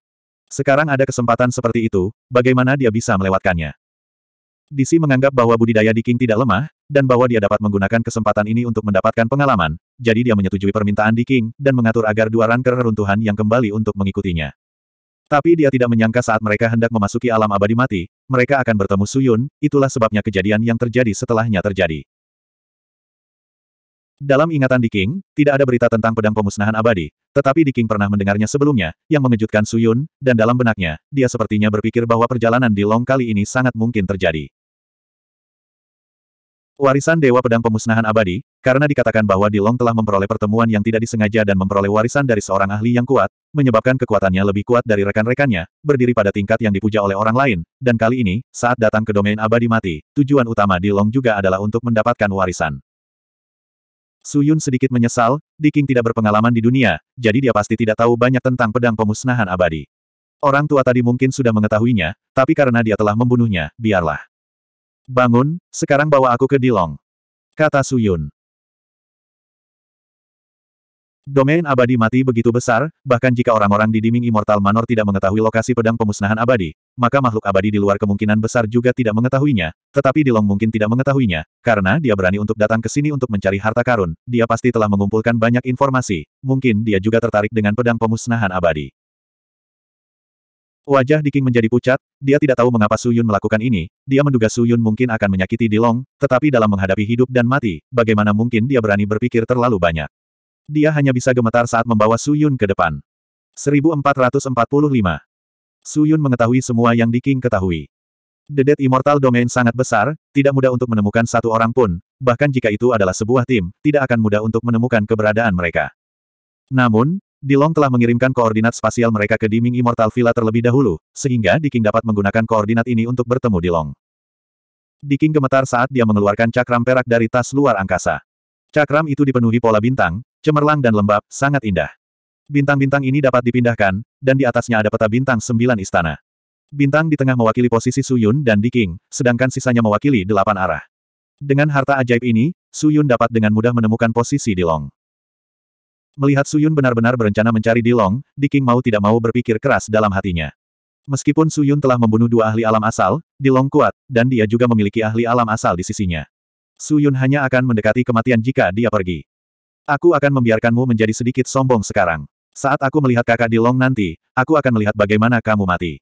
Sekarang ada kesempatan seperti itu, bagaimana dia bisa melewatkannya? Di Disi menganggap bahwa budidaya Diking tidak lemah, dan bahwa dia dapat menggunakan kesempatan ini untuk mendapatkan pengalaman, jadi dia menyetujui permintaan Diking, dan mengatur agar dua ranker reruntuhan yang kembali untuk mengikutinya. Tapi dia tidak menyangka saat mereka hendak memasuki alam abadi mati, mereka akan bertemu Suyun, itulah sebabnya kejadian yang terjadi setelahnya terjadi. Dalam ingatan Di King, tidak ada berita tentang pedang pemusnahan abadi, tetapi Di King pernah mendengarnya sebelumnya, yang mengejutkan Suyun, dan dalam benaknya, dia sepertinya berpikir bahwa perjalanan di Long kali ini sangat mungkin terjadi. Warisan Dewa Pedang Pemusnahan Abadi, karena dikatakan bahwa Dilong telah memperoleh pertemuan yang tidak disengaja dan memperoleh warisan dari seorang ahli yang kuat, menyebabkan kekuatannya lebih kuat dari rekan-rekannya, berdiri pada tingkat yang dipuja oleh orang lain, dan kali ini, saat datang ke domain abadi mati, tujuan utama Dilong juga adalah untuk mendapatkan warisan. Suyun sedikit menyesal, Di King tidak berpengalaman di dunia, jadi dia pasti tidak tahu banyak tentang pedang pemusnahan abadi. Orang tua tadi mungkin sudah mengetahuinya, tapi karena dia telah membunuhnya, biarlah. Bangun, sekarang bawa aku ke Dilong. Kata Suyun. Domain abadi mati begitu besar, bahkan jika orang-orang di Diming Immortal Manor tidak mengetahui lokasi pedang pemusnahan abadi, maka makhluk abadi di luar kemungkinan besar juga tidak mengetahuinya, tetapi Dilong mungkin tidak mengetahuinya, karena dia berani untuk datang ke sini untuk mencari harta karun, dia pasti telah mengumpulkan banyak informasi, mungkin dia juga tertarik dengan pedang pemusnahan abadi. Wajah Diking menjadi pucat, dia tidak tahu mengapa Su Yun melakukan ini, dia menduga Su Yun mungkin akan menyakiti Dilong, tetapi dalam menghadapi hidup dan mati, bagaimana mungkin dia berani berpikir terlalu banyak. Dia hanya bisa gemetar saat membawa Su Yun ke depan. 1445 Su Yun mengetahui semua yang Diking ketahui. Dedet Immortal Domain sangat besar, tidak mudah untuk menemukan satu orang pun, bahkan jika itu adalah sebuah tim, tidak akan mudah untuk menemukan keberadaan mereka. Namun, Dilong telah mengirimkan koordinat spasial mereka ke Diming Immortal Villa terlebih dahulu, sehingga Diking dapat menggunakan koordinat ini untuk bertemu Dilong. Diking gemetar saat dia mengeluarkan cakram perak dari tas luar angkasa. Cakram itu dipenuhi pola bintang, cemerlang dan lembab, sangat indah. Bintang-bintang ini dapat dipindahkan, dan di atasnya ada peta bintang sembilan istana. Bintang di tengah mewakili posisi Suyun dan Diking, sedangkan sisanya mewakili delapan arah. Dengan harta ajaib ini, Suyun dapat dengan mudah menemukan posisi Dilong. Melihat Suyun benar-benar berencana mencari Di Dilong, Diking mau tidak mau berpikir keras dalam hatinya. Meskipun Suyun telah membunuh dua ahli alam asal, Di Long kuat, dan dia juga memiliki ahli alam asal di sisinya. Suyun hanya akan mendekati kematian jika dia pergi. Aku akan membiarkanmu menjadi sedikit sombong sekarang. Saat aku melihat kakak Di Long nanti, aku akan melihat bagaimana kamu mati.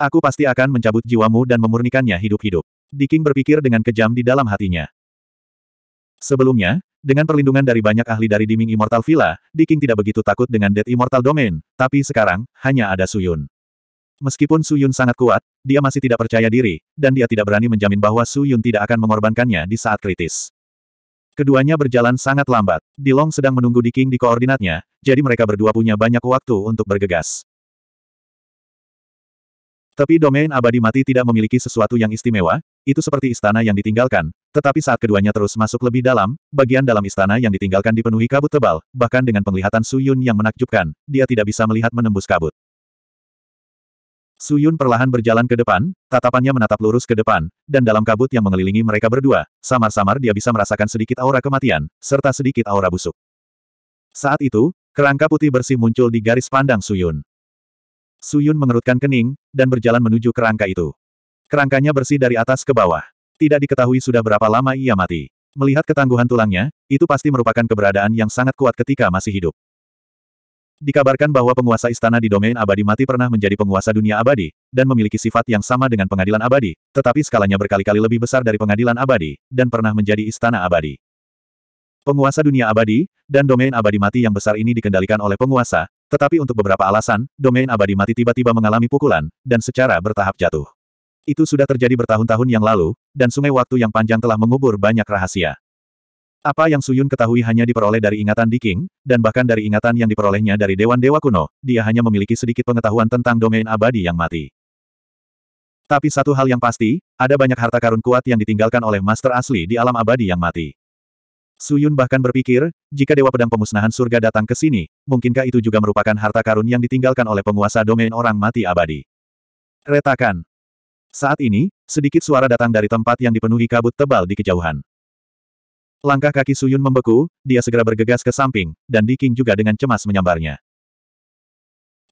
Aku pasti akan mencabut jiwamu dan memurnikannya hidup-hidup. Diking berpikir dengan kejam di dalam hatinya. Sebelumnya, dengan perlindungan dari banyak ahli dari Diming Immortal Villa, Diking tidak begitu takut dengan Dead Immortal Domain, tapi sekarang, hanya ada Suyun. Meskipun Suyun sangat kuat, dia masih tidak percaya diri, dan dia tidak berani menjamin bahwa Suyun tidak akan mengorbankannya di saat kritis. Keduanya berjalan sangat lambat. Di Long sedang menunggu Diking di koordinatnya, jadi mereka berdua punya banyak waktu untuk bergegas. Tapi domain abadi mati tidak memiliki sesuatu yang istimewa, itu seperti istana yang ditinggalkan, tetapi saat keduanya terus masuk lebih dalam, bagian dalam istana yang ditinggalkan dipenuhi kabut tebal, bahkan dengan penglihatan Suyun yang menakjubkan, dia tidak bisa melihat menembus kabut. Suyun perlahan berjalan ke depan, tatapannya menatap lurus ke depan, dan dalam kabut yang mengelilingi mereka berdua, samar-samar dia bisa merasakan sedikit aura kematian, serta sedikit aura busuk. Saat itu, kerangka putih bersih muncul di garis pandang Suyun. Suyun mengerutkan kening, dan berjalan menuju kerangka itu. Kerangkanya bersih dari atas ke bawah. Tidak diketahui sudah berapa lama ia mati. Melihat ketangguhan tulangnya, itu pasti merupakan keberadaan yang sangat kuat ketika masih hidup. Dikabarkan bahwa penguasa istana di domain abadi mati pernah menjadi penguasa dunia abadi, dan memiliki sifat yang sama dengan pengadilan abadi, tetapi skalanya berkali-kali lebih besar dari pengadilan abadi, dan pernah menjadi istana abadi. Penguasa dunia abadi, dan domain abadi mati yang besar ini dikendalikan oleh penguasa, tetapi untuk beberapa alasan, domain abadi mati tiba-tiba mengalami pukulan, dan secara bertahap jatuh. Itu sudah terjadi bertahun-tahun yang lalu, dan sungai waktu yang panjang telah mengubur banyak rahasia. Apa yang Suyun ketahui hanya diperoleh dari ingatan Di King, dan bahkan dari ingatan yang diperolehnya dari Dewan Dewa kuno, dia hanya memiliki sedikit pengetahuan tentang domain abadi yang mati. Tapi satu hal yang pasti, ada banyak harta karun kuat yang ditinggalkan oleh Master asli di alam abadi yang mati. Suyun bahkan berpikir, jika Dewa Pedang Pemusnahan Surga datang ke sini, mungkinkah itu juga merupakan harta karun yang ditinggalkan oleh penguasa domain orang mati abadi? Retakan. Saat ini, sedikit suara datang dari tempat yang dipenuhi kabut tebal di kejauhan. Langkah kaki Suyun membeku, dia segera bergegas ke samping, dan Di King juga dengan cemas menyambarnya.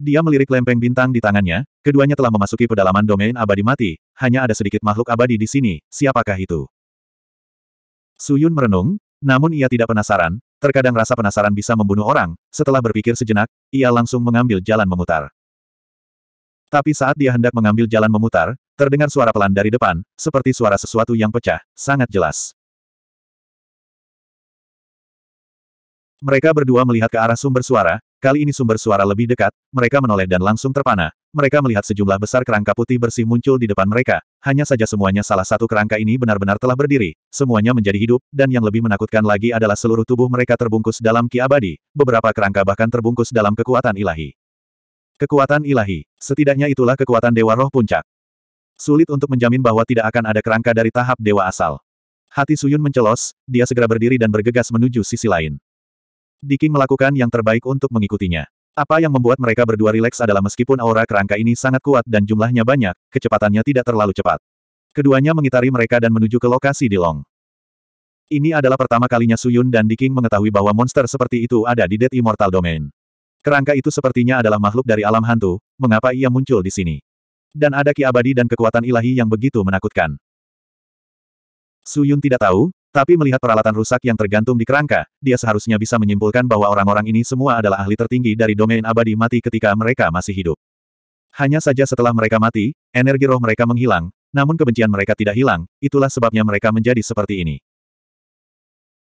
Dia melirik lempeng bintang di tangannya, keduanya telah memasuki pedalaman domain abadi mati, hanya ada sedikit makhluk abadi di sini, siapakah itu? Suyun merenung, namun ia tidak penasaran, terkadang rasa penasaran bisa membunuh orang, setelah berpikir sejenak, ia langsung mengambil jalan memutar. Tapi saat dia hendak mengambil jalan memutar, Terdengar suara pelan dari depan, seperti suara sesuatu yang pecah, sangat jelas. Mereka berdua melihat ke arah sumber suara, kali ini sumber suara lebih dekat, mereka menoleh dan langsung terpana. Mereka melihat sejumlah besar kerangka putih bersih muncul di depan mereka, hanya saja semuanya salah satu kerangka ini benar-benar telah berdiri, semuanya menjadi hidup, dan yang lebih menakutkan lagi adalah seluruh tubuh mereka terbungkus dalam ki abadi, beberapa kerangka bahkan terbungkus dalam kekuatan ilahi. Kekuatan ilahi, setidaknya itulah kekuatan Dewa Roh Puncak. Sulit untuk menjamin bahwa tidak akan ada kerangka dari tahap dewa asal. Hati Suyun mencelos, dia segera berdiri dan bergegas menuju sisi lain. Diking melakukan yang terbaik untuk mengikutinya. Apa yang membuat mereka berdua rileks adalah meskipun aura kerangka ini sangat kuat dan jumlahnya banyak, kecepatannya tidak terlalu cepat. Keduanya mengitari mereka dan menuju ke lokasi di Long. Ini adalah pertama kalinya Suyun dan Diking mengetahui bahwa monster seperti itu ada di Dead Immortal Domain. Kerangka itu sepertinya adalah makhluk dari alam hantu, mengapa ia muncul di sini? Dan ada ki abadi dan kekuatan ilahi yang begitu menakutkan. Su Yun tidak tahu, tapi melihat peralatan rusak yang tergantung di kerangka, dia seharusnya bisa menyimpulkan bahwa orang-orang ini semua adalah ahli tertinggi dari domain abadi mati ketika mereka masih hidup. Hanya saja setelah mereka mati, energi roh mereka menghilang, namun kebencian mereka tidak hilang, itulah sebabnya mereka menjadi seperti ini.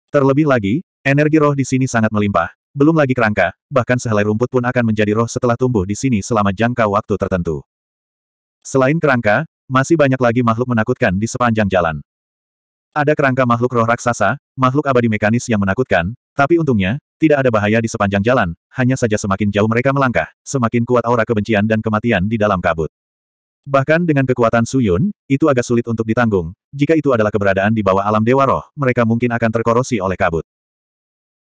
Terlebih lagi, energi roh di sini sangat melimpah, belum lagi kerangka, bahkan sehelai rumput pun akan menjadi roh setelah tumbuh di sini selama jangka waktu tertentu. Selain kerangka, masih banyak lagi makhluk menakutkan di sepanjang jalan. Ada kerangka makhluk roh raksasa, makhluk abadi mekanis yang menakutkan, tapi untungnya, tidak ada bahaya di sepanjang jalan, hanya saja semakin jauh mereka melangkah, semakin kuat aura kebencian dan kematian di dalam kabut. Bahkan dengan kekuatan Suyun, itu agak sulit untuk ditanggung, jika itu adalah keberadaan di bawah alam dewa roh, mereka mungkin akan terkorosi oleh kabut.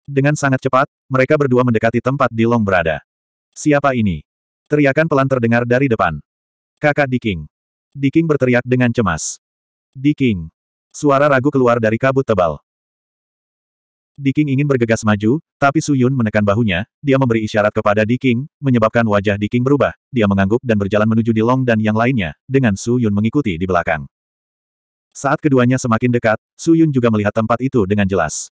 Dengan sangat cepat, mereka berdua mendekati tempat di long berada. Siapa ini? Teriakan pelan terdengar dari depan. Kakak Diking. Diking berteriak dengan cemas. Diking. Suara ragu keluar dari kabut tebal. Diking ingin bergegas maju, tapi Suyun menekan bahunya, dia memberi isyarat kepada Diking, menyebabkan wajah Diking berubah, dia mengangguk dan berjalan menuju di long dan yang lainnya, dengan Suyun mengikuti di belakang. Saat keduanya semakin dekat, Suyun juga melihat tempat itu dengan jelas.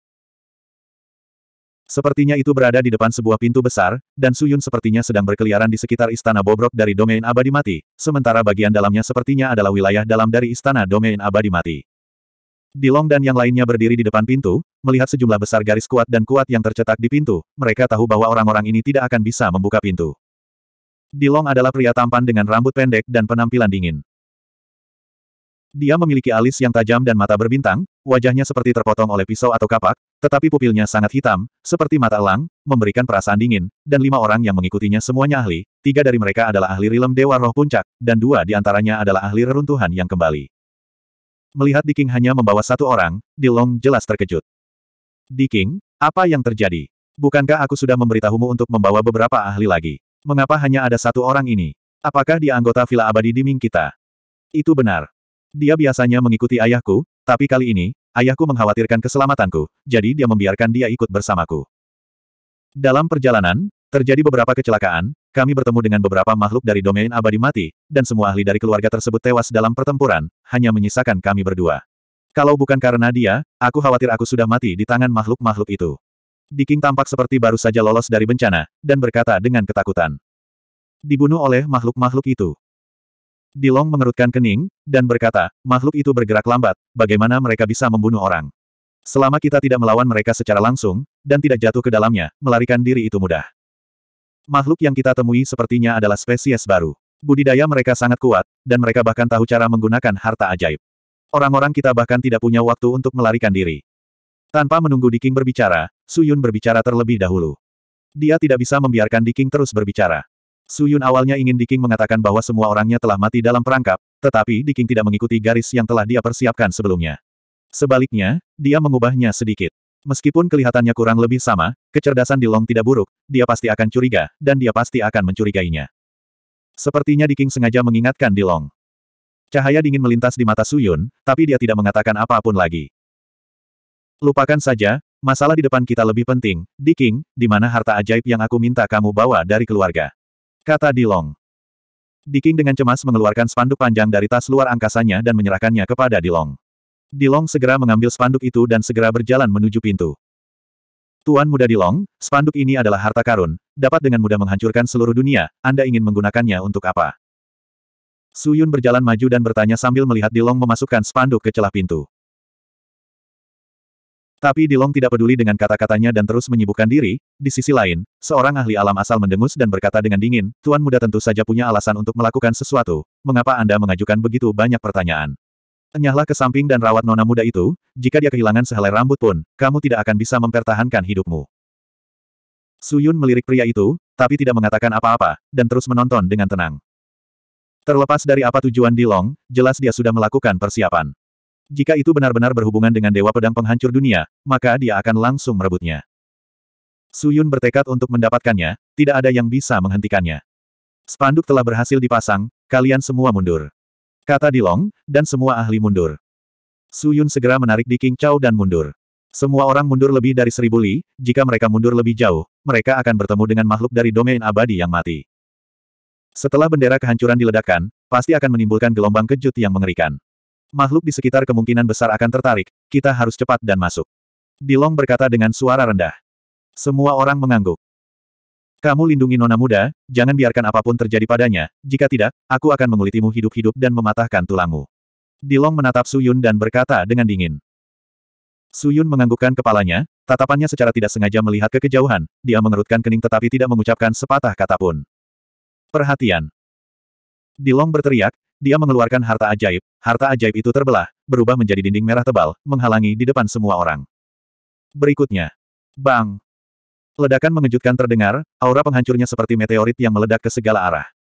Sepertinya itu berada di depan sebuah pintu besar, dan Suyun sepertinya sedang berkeliaran di sekitar istana bobrok dari domain abadi mati, sementara bagian dalamnya sepertinya adalah wilayah dalam dari istana domain abadi mati. Di Long dan yang lainnya berdiri di depan pintu, melihat sejumlah besar garis kuat dan kuat yang tercetak di pintu, mereka tahu bahwa orang-orang ini tidak akan bisa membuka pintu. Di Long adalah pria tampan dengan rambut pendek dan penampilan dingin. Dia memiliki alis yang tajam dan mata berbintang, wajahnya seperti terpotong oleh pisau atau kapak, tetapi pupilnya sangat hitam, seperti mata elang, memberikan perasaan dingin, dan lima orang yang mengikutinya semuanya ahli, tiga dari mereka adalah ahli rilem Dewa Roh Puncak, dan dua di antaranya adalah ahli reruntuhan yang kembali. Melihat Diking hanya membawa satu orang, Dilong jelas terkejut. Diking, apa yang terjadi? Bukankah aku sudah memberitahumu untuk membawa beberapa ahli lagi? Mengapa hanya ada satu orang ini? Apakah dia anggota Villa Abadi Diming kita? Itu benar. Dia biasanya mengikuti ayahku, tapi kali ini, ayahku mengkhawatirkan keselamatanku, jadi dia membiarkan dia ikut bersamaku. Dalam perjalanan, terjadi beberapa kecelakaan, kami bertemu dengan beberapa makhluk dari domain abadi mati, dan semua ahli dari keluarga tersebut tewas dalam pertempuran, hanya menyisakan kami berdua. Kalau bukan karena dia, aku khawatir aku sudah mati di tangan makhluk-makhluk itu. Diking tampak seperti baru saja lolos dari bencana, dan berkata dengan ketakutan. Dibunuh oleh makhluk-makhluk itu. Dilong mengerutkan kening, dan berkata, makhluk itu bergerak lambat, bagaimana mereka bisa membunuh orang? Selama kita tidak melawan mereka secara langsung, dan tidak jatuh ke dalamnya, melarikan diri itu mudah. Makhluk yang kita temui sepertinya adalah spesies baru. Budidaya mereka sangat kuat, dan mereka bahkan tahu cara menggunakan harta ajaib. Orang-orang kita bahkan tidak punya waktu untuk melarikan diri. Tanpa menunggu Diking berbicara, Suyun berbicara terlebih dahulu. Dia tidak bisa membiarkan Diking terus berbicara. Su Yun awalnya ingin Diking mengatakan bahwa semua orangnya telah mati dalam perangkap, tetapi Diking tidak mengikuti garis yang telah dia persiapkan sebelumnya. Sebaliknya, dia mengubahnya sedikit. Meskipun kelihatannya kurang lebih sama, kecerdasan di Long tidak buruk, dia pasti akan curiga, dan dia pasti akan mencurigainya. Sepertinya Diking sengaja mengingatkan di Long. Cahaya dingin melintas di mata Su Yun, tapi dia tidak mengatakan apapun lagi. Lupakan saja, masalah di depan kita lebih penting, Diking, di mana harta ajaib yang aku minta kamu bawa dari keluarga. Kata Dilong. Diking dengan cemas mengeluarkan spanduk panjang dari tas luar angkasanya dan menyerahkannya kepada Dilong. Dilong segera mengambil spanduk itu dan segera berjalan menuju pintu. Tuan muda Dilong, spanduk ini adalah harta karun, dapat dengan mudah menghancurkan seluruh dunia, Anda ingin menggunakannya untuk apa? Suyun berjalan maju dan bertanya sambil melihat Dilong memasukkan spanduk ke celah pintu. Tapi Dilong tidak peduli dengan kata-katanya dan terus menyibukkan diri. Di sisi lain, seorang ahli alam asal mendengus dan berkata dengan dingin, Tuan muda tentu saja punya alasan untuk melakukan sesuatu, mengapa Anda mengajukan begitu banyak pertanyaan? Enyahlah ke samping dan rawat nona muda itu, jika dia kehilangan sehelai rambut pun, kamu tidak akan bisa mempertahankan hidupmu. Suyun melirik pria itu, tapi tidak mengatakan apa-apa, dan terus menonton dengan tenang. Terlepas dari apa tujuan Dilong, jelas dia sudah melakukan persiapan. Jika itu benar-benar berhubungan dengan Dewa Pedang Penghancur Dunia, maka dia akan langsung merebutnya. Suyun bertekad untuk mendapatkannya, tidak ada yang bisa menghentikannya. Spanduk telah berhasil dipasang, kalian semua mundur. Kata Dilong, dan semua ahli mundur. Suyun segera menarik di King Chow dan mundur. Semua orang mundur lebih dari seribu li, jika mereka mundur lebih jauh, mereka akan bertemu dengan makhluk dari domain abadi yang mati. Setelah bendera kehancuran diledakkan, pasti akan menimbulkan gelombang kejut yang mengerikan. Makhluk di sekitar kemungkinan besar akan tertarik, kita harus cepat dan masuk. Dilong berkata dengan suara rendah. Semua orang mengangguk. Kamu lindungi nona muda, jangan biarkan apapun terjadi padanya, jika tidak, aku akan mengulitimu hidup-hidup dan mematahkan tulangmu. Dilong menatap Suyun dan berkata dengan dingin. Suyun menganggukkan kepalanya, tatapannya secara tidak sengaja melihat ke kejauhan, dia mengerutkan kening tetapi tidak mengucapkan sepatah kata pun. Perhatian. Dilong berteriak, dia mengeluarkan harta ajaib, harta ajaib itu terbelah, berubah menjadi dinding merah tebal, menghalangi di depan semua orang. Berikutnya. Bang! Ledakan mengejutkan terdengar, aura penghancurnya seperti meteorit yang meledak ke segala arah.